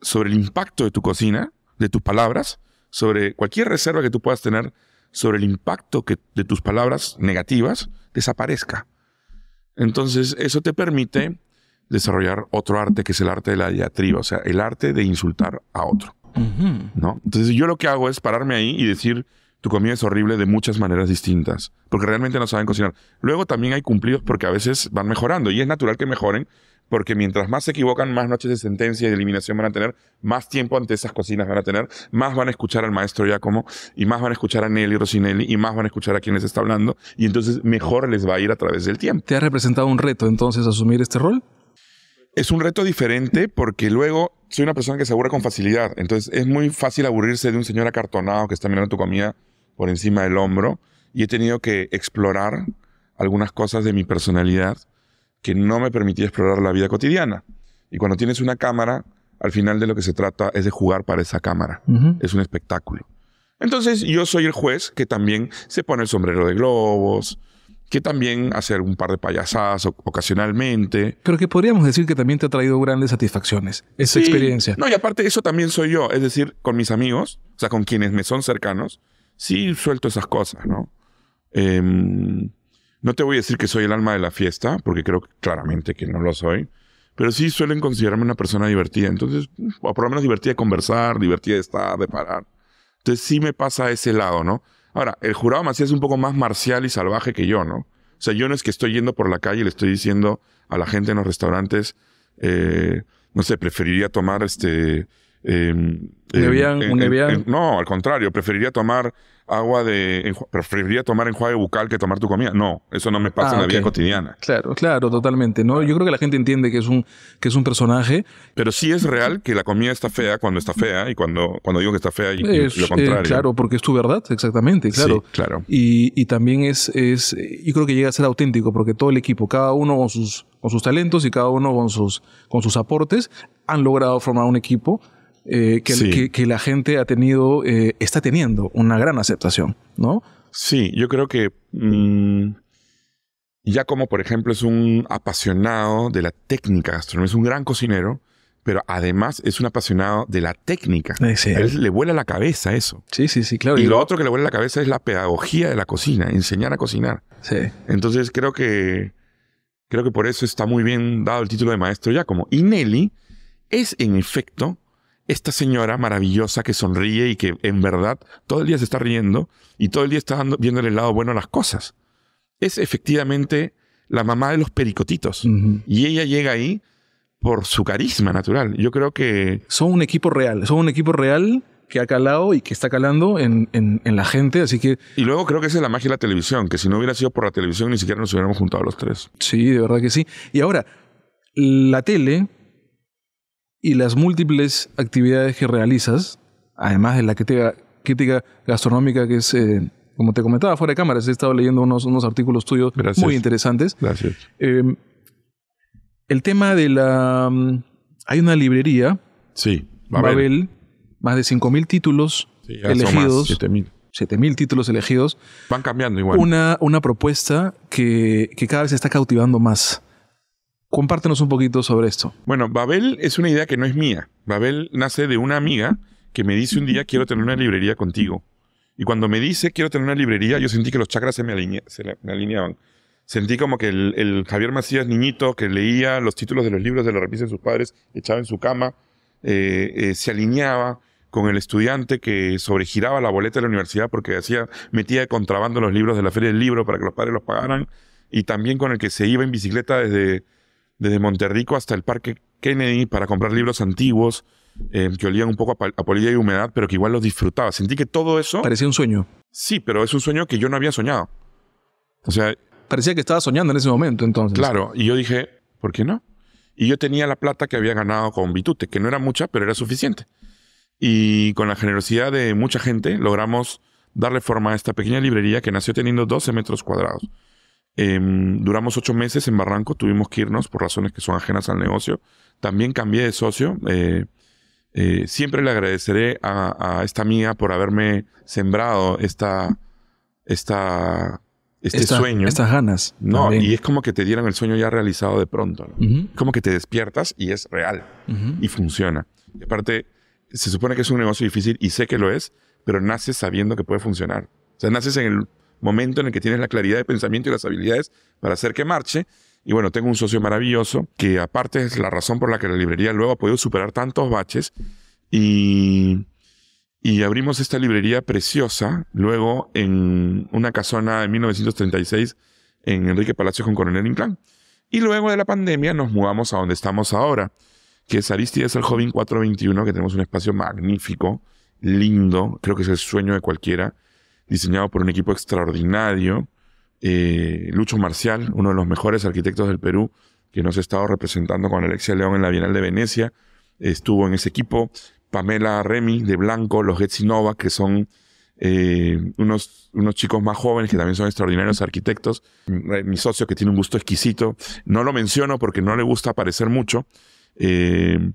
S1: sobre el impacto de tu cocina, de tus palabras, sobre cualquier reserva que tú puedas tener sobre el impacto que, de tus palabras negativas, desaparezca. Entonces, eso te permite desarrollar otro arte que es el arte de la diatriba, o sea, el arte de insultar a otro. ¿no? Entonces yo lo que hago es pararme ahí y decir, tu comida es horrible de muchas maneras distintas, porque realmente no saben cocinar. Luego también hay cumplidos porque a veces van mejorando y es natural que mejoren, porque mientras más se equivocan, más noches de sentencia y de eliminación van a tener, más tiempo ante esas cocinas van a tener, más van a escuchar al maestro Giacomo, y más van a escuchar a Nelly Rosinelli, y más van a escuchar a quien les está hablando, y entonces mejor les va a ir a través del tiempo.
S3: ¿Te ha representado un reto entonces asumir este rol?
S1: Es un reto diferente porque luego soy una persona que se aburre con facilidad. Entonces es muy fácil aburrirse de un señor acartonado que está mirando tu comida por encima del hombro. Y he tenido que explorar algunas cosas de mi personalidad que no me permitía explorar la vida cotidiana. Y cuando tienes una cámara, al final de lo que se trata es de jugar para esa cámara. Es un espectáculo. Entonces yo soy el juez que también se pone el sombrero de globos, que también hacer un par de payasadas ocasionalmente.
S3: Creo que podríamos decir que también te ha traído grandes satisfacciones esa experiencia. No,
S1: y aparte eso también soy yo, es decir, con mis amigos, o sea, con quienes me son cercanos, sí suelto esas cosas, ¿no? Em, no te voy a decir que soy el alma de la fiesta, porque creo claramente que no lo soy, pero sí suelen considerarme una persona divertida, entonces, o por lo menos divertida de conversar, divertida de estar, de parar. Entonces sí me pasa ese lado, ¿no? Ahora, el jurado Macías es un poco más marcial y salvaje que yo, ¿no? O sea, yo no es que estoy yendo por la calle y le estoy diciendo a la gente en los restaurantes, eh, no sé, preferiría tomar este... Em, no, al contrario, preferiría tomar agua de. preferiría tomar enjuague bucal que tomar tu comida. No, eso no me pasa ah, en la vida cotidiana.
S3: Claro, claro, totalmente. ¿no? Yo creo que la gente entiende que es, un, que es un personaje. Pero sí es real que la comida está
S1: fea cuando está fea y cuando, cuando digo que está fea y, es, lo eh, contrario. claro,
S3: porque es tu verdad, exactamente, claro. claro. Y, también es, es. Yo creo que llega a ser auténtico porque todo el equipo, cada uno con sus, sus talentos y cada uno con sus, con sus aportes, han logrado formar un equipo eh, que, la gente ha tenido, eh, está teniendo una gran aceptación, ¿no?
S1: Sí, yo creo que mm, ya como por ejemplo es un apasionado de la técnica gastronómica, es un gran cocinero, pero además es un apasionado de la técnica. Eh, le vuela la cabeza eso. Sí, sí, sí, claro. Y, lo, otro que le vuela la cabeza es la pedagogía de la cocina, enseñar a cocinar. Sí. Entonces creo que creo que por eso está muy bien dado el título de maestro ya como Y Nelly es en efecto esta señora maravillosa que sonríe y que en verdad todo el día se está riendo y todo el día está dando, viéndole el lado bueno a las cosas. Es efectivamente la mamá de los pericotitos.
S3: Y ella llega ahí por su carisma natural. Yo creo que... Son un equipo real, son un equipo real que ha calado y que está calando en, la gente, así que... Y luego creo que esa es la magia de la televisión, que si no hubiera sido por la televisión ni siquiera nos hubiéramos juntado los tres. Sí, de verdad que sí. Y ahora, la tele y las múltiples actividades que realizas, además de la crítica, gastronómica que es, eh, como te comentaba fuera de cámara, he estado leyendo unos, unos artículos tuyos muy interesantes. Gracias. Em, el tema de la... Mm, hay una librería.
S1: Sí. Babel.
S3: más de 5.000 títulos sí, elegidos. 7.000. 7.000 títulos elegidos. Van cambiando igual. Una, una propuesta que, cada vez se está cautivando más. Compártenos un poquito sobre esto.
S1: Bueno, Babel es una idea que no es mía. Babel nace de una amiga que me dice un día quiero tener una librería contigo. Y cuando me dice quiero tener una librería, yo sentí que los chakras se me, alineaban. Sentí como que el, Javier Macías niñito que leía los títulos de los libros de la repisa de sus padres, echaba en su cama, eh, eh, se alineaba con el estudiante que sobregiraba la boleta de la universidad porque hacía, metía de contrabando los libros de la feria del libro para que los padres los pagaran, y también con el que se iba en bicicleta desde, desde Monterrico hasta el Parque Kennedy para comprar libros antiguos eh, que olían un poco a, a polilla y humedad, pero que igual los disfrutaba. Sentí que todo eso... Parecía un sueño. Sí, pero es un sueño que yo no había soñado. O sea... Parecía que estaba soñando en ese momento, entonces. Claro, y yo dije, ¿por qué no? Y yo tenía la plata que había ganado con Bitute, que no era mucha, pero era suficiente. Y con la generosidad de mucha gente logramos darle forma a esta pequeña librería que nació teniendo 12 metros cuadrados. Em, duramos ocho meses en Barranco, tuvimos que irnos por razones que son ajenas al negocio. También cambié de socio. Eh, eh, siempre le agradeceré a, esta mía por haberme sembrado esta, esta, este sueño. Estas ganas. No, y es como que te dieran el sueño ya realizado de pronto. Como que te despiertas y es real y funciona. aparte, se supone que es un negocio difícil y sé que lo es, pero naces sabiendo que puede funcionar. O sea, naces en el momento en el que tienes la claridad de pensamiento y las habilidades para hacer que marche. Y bueno, tengo un socio maravilloso que aparte es la razón por la que la librería luego ha podido superar tantos baches. Y, abrimos esta librería preciosa luego en una casona en 1936 en Enrique Palacios con Coronel Inclán. Y luego de la pandemia nos mudamos a donde estamos ahora, que es Aristides el Joven 421, que tenemos un espacio magnífico, lindo, creo que es el sueño de cualquiera diseñado por un equipo extraordinario. Eh, Lucho Marcial, uno de los mejores arquitectos del Perú, que nos ha estado representando con Alexia León en la Bienal de Venecia, estuvo en ese equipo. Pamela Remy de Blanco, los Getsi que son eh, unos, unos chicos más jóvenes que también son extraordinarios arquitectos. Mi socio que tiene un gusto exquisito. No lo menciono porque no le gusta aparecer mucho. Eh,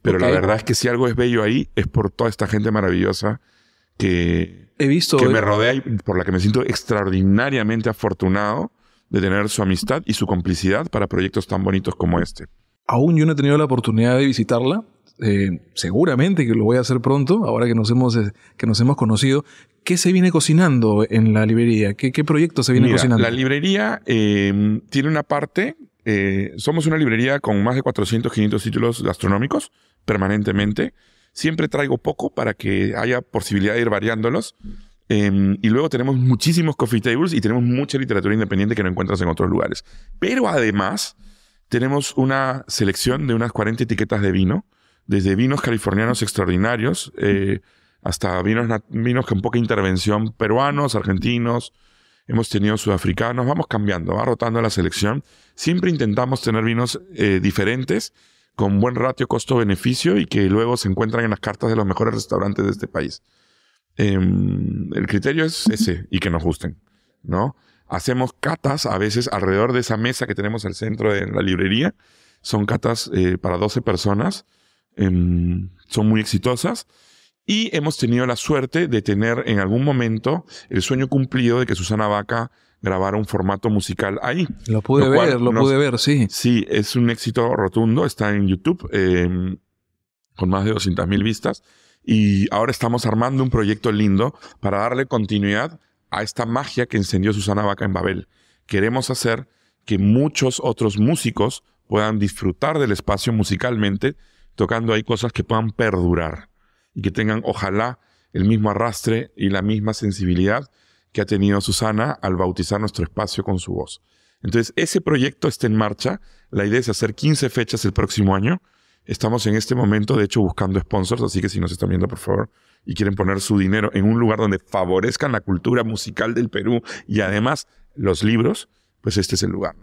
S1: pero la verdad es que si algo es bello ahí es por toda esta gente maravillosa que, He visto, que me rodea y por la que me siento extraordinariamente afortunado de tener su amistad y su complicidad para proyectos tan bonitos como este.
S3: Aún yo no he tenido la oportunidad de visitarla. Eh, seguramente que lo voy a hacer pronto, ahora que nos hemos, eh, que nos hemos conocido. ¿Qué se viene cocinando en la librería? ¿Qué, qué proyecto se viene cocinando? La
S1: librería em, tiene una parte. Eh, somos una librería con más de 400, 500 títulos gastronómicos permanentemente. Siempre traigo poco para que haya posibilidad de ir variándolos. Em, y luego tenemos muchísimos coffee tables y tenemos mucha literatura independiente que no encuentras en otros lugares. Pero además, tenemos una selección de unas 40 etiquetas de vino, desde vinos californianos extraordinarios eh, hasta vinos, vinos con poca intervención, peruanos, argentinos, hemos tenido sudafricanos, vamos cambiando, va rotando la selección. Siempre intentamos tener vinos eh, diferentes con buen ratio costo-beneficio y que luego se encuentran en las cartas de los mejores restaurantes de este país. Em, el criterio es ese y que nos gusten, ¿no? Hacemos catas a veces alrededor de esa mesa que tenemos al centro de la librería. Son catas eh, para 12 personas. Em, son muy exitosas. Y hemos tenido la suerte de tener en algún momento el sueño cumplido de que Susana Vaca grabar un formato musical ahí. Lo pude ver, lo pude ver, sí. Sí, es un éxito rotundo, está en YouTube em, con más de 200.000 mil vistas y ahora estamos armando un proyecto lindo para darle continuidad a esta magia que encendió Susana Vaca en Babel. Queremos hacer que muchos otros músicos puedan disfrutar del espacio musicalmente, tocando ahí cosas que puedan perdurar y que tengan ojalá el mismo arrastre y la misma sensibilidad que ha tenido Susana al bautizar nuestro espacio con su voz. Entonces, ese proyecto está en marcha. La idea es hacer 15 fechas el próximo año. Estamos en este momento, de hecho, buscando sponsors, así que si nos están viendo, por favor, y quieren poner su dinero en un lugar donde favorezcan la cultura musical del Perú y además los libros, pues este es el lugar.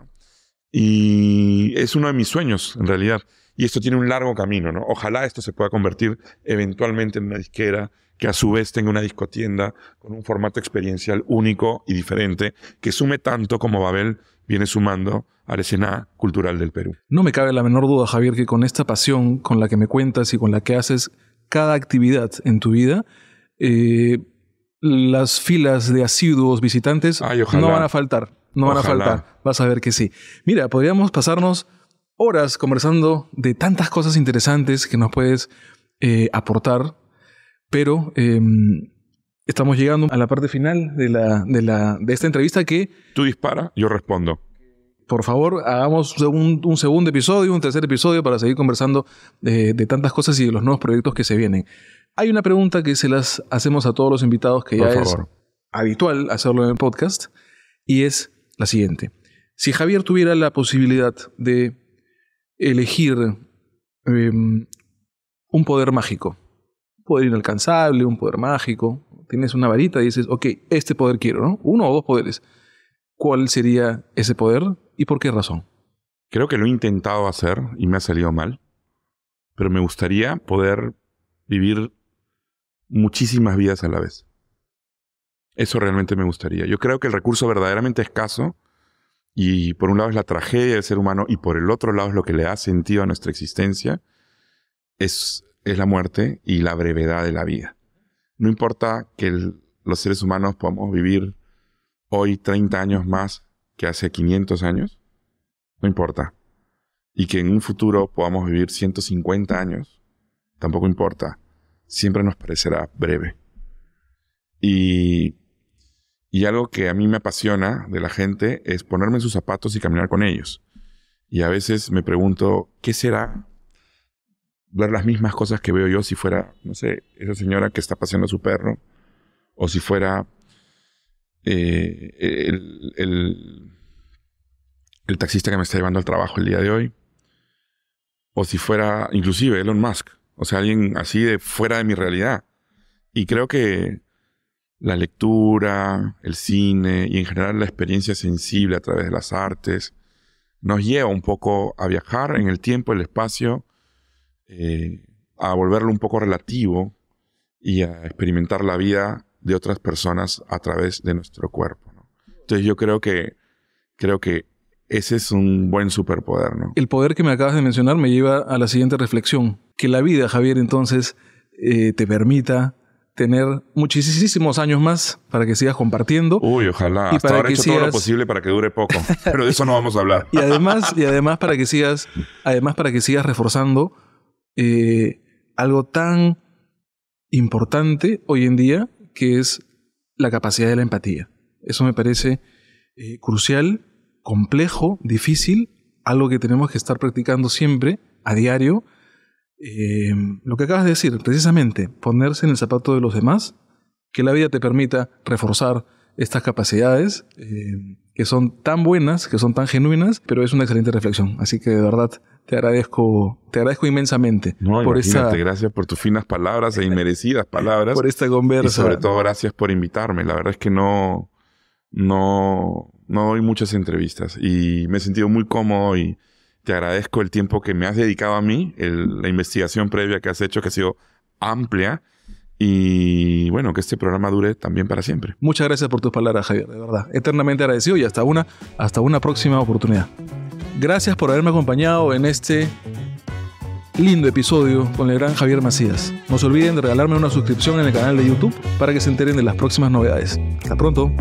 S1: Y es uno de mis sueños, en realidad. Y esto tiene un largo camino, ¿no? Ojalá esto se pueda convertir eventualmente en una disquera, que a su vez tenga una discotienda con un formato experiencial único y diferente, que sume tanto como Babel viene sumando a la escena cultural del Perú.
S3: No me cabe la menor duda, Javier, que con esta pasión con la que me cuentas y con la que haces cada actividad en tu vida, eh, las filas de asiduos visitantes no van a faltar. No van a faltar. Vas a ver que sí. Mira, podríamos pasarnos horas conversando de tantas cosas interesantes que nos puedes eh, aportar pero em, estamos llegando a la parte final de, de, esta entrevista que... Tú dispara, yo respondo. Por favor, hagamos un, un segundo episodio, un tercer episodio para seguir conversando de, tantas cosas y de los nuevos proyectos que se vienen. Hay una pregunta que se las hacemos a todos los invitados que ya es habitual hacerlo en el podcast y es la siguiente. Si Javier tuviera la posibilidad de elegir em, un poder mágico, poder inalcanzable, un poder mágico. Tienes una varita y dices, ok, este poder quiero, ¿no? Uno o dos poderes. ¿Cuál sería ese poder y por qué razón? Creo que lo he
S1: intentado hacer y me ha salido mal, pero me gustaría poder vivir muchísimas vidas a la vez. Eso realmente me gustaría. Yo creo que el recurso verdaderamente escaso, y por un lado es la tragedia del ser humano, y por el otro lado es lo que le da sentido a nuestra existencia, es es la muerte y la brevedad de la vida. No importa que los seres humanos podamos vivir hoy 30 años más que hace 500 años, no importa. Y que en un futuro podamos vivir 150 años, tampoco importa. Siempre nos parecerá breve. Y, y algo que a mí me apasiona de la gente es ponerme en sus zapatos y caminar con ellos. Y a veces me pregunto, ¿qué será ver las mismas cosas que veo yo si fuera, no sé, esa señora que está paseando a su perro, o si fuera eh, el, el, el, taxista que me está llevando al trabajo el día de hoy, o si fuera inclusive Elon Musk, o sea, alguien así de fuera de mi realidad. Y creo que la lectura, el cine y en general la experiencia sensible a través de las artes nos lleva un poco a viajar en el tiempo, el espacio, eh, a volverlo un poco relativo y a experimentar la vida de otras personas a través de nuestro cuerpo. Entonces yo creo que, creo que ese es un buen superpoder.
S3: El poder que me acabas de mencionar me lleva a la siguiente reflexión, que la vida, Javier, entonces eh, te permita tener muchísimos años más para que sigas compartiendo. Uy, ojalá. para ahora que todo lo posible
S1: para que dure poco, pero de eso no vamos a hablar.
S3: y además, y además para que sigas, además para que sigas reforzando eh, algo tan importante hoy en día que es la capacidad de la empatía. Eso me parece eh, crucial, complejo, difícil, algo que tenemos que estar practicando siempre, a diario. Em, lo que acabas de decir, precisamente, ponerse en el zapato de los demás, que la vida te permita reforzar estas capacidades eh, que son tan buenas, que son tan genuinas, pero es una excelente reflexión. Así que de verdad te agradezco, te agradezco inmensamente no, por esta.
S1: Gracias por tus finas palabras e inmerecidas palabras. Por esta conversa. Y sobre todo gracias por invitarme. La verdad es que no, no, doy muchas entrevistas y me he sentido muy cómodo y te agradezco el tiempo que me has dedicado a mí, la investigación previa que has hecho que ha sido amplia y bueno, que este programa dure también para siempre.
S3: Muchas gracias por tus palabras, Javier, de verdad. Eternamente agradecido y hasta una, hasta una próxima oportunidad. Gracias por haberme acompañado en este lindo episodio con el gran Javier Macías. No se olviden de regalarme una suscripción en el canal de YouTube para que se enteren de las próximas novedades. Hasta pronto.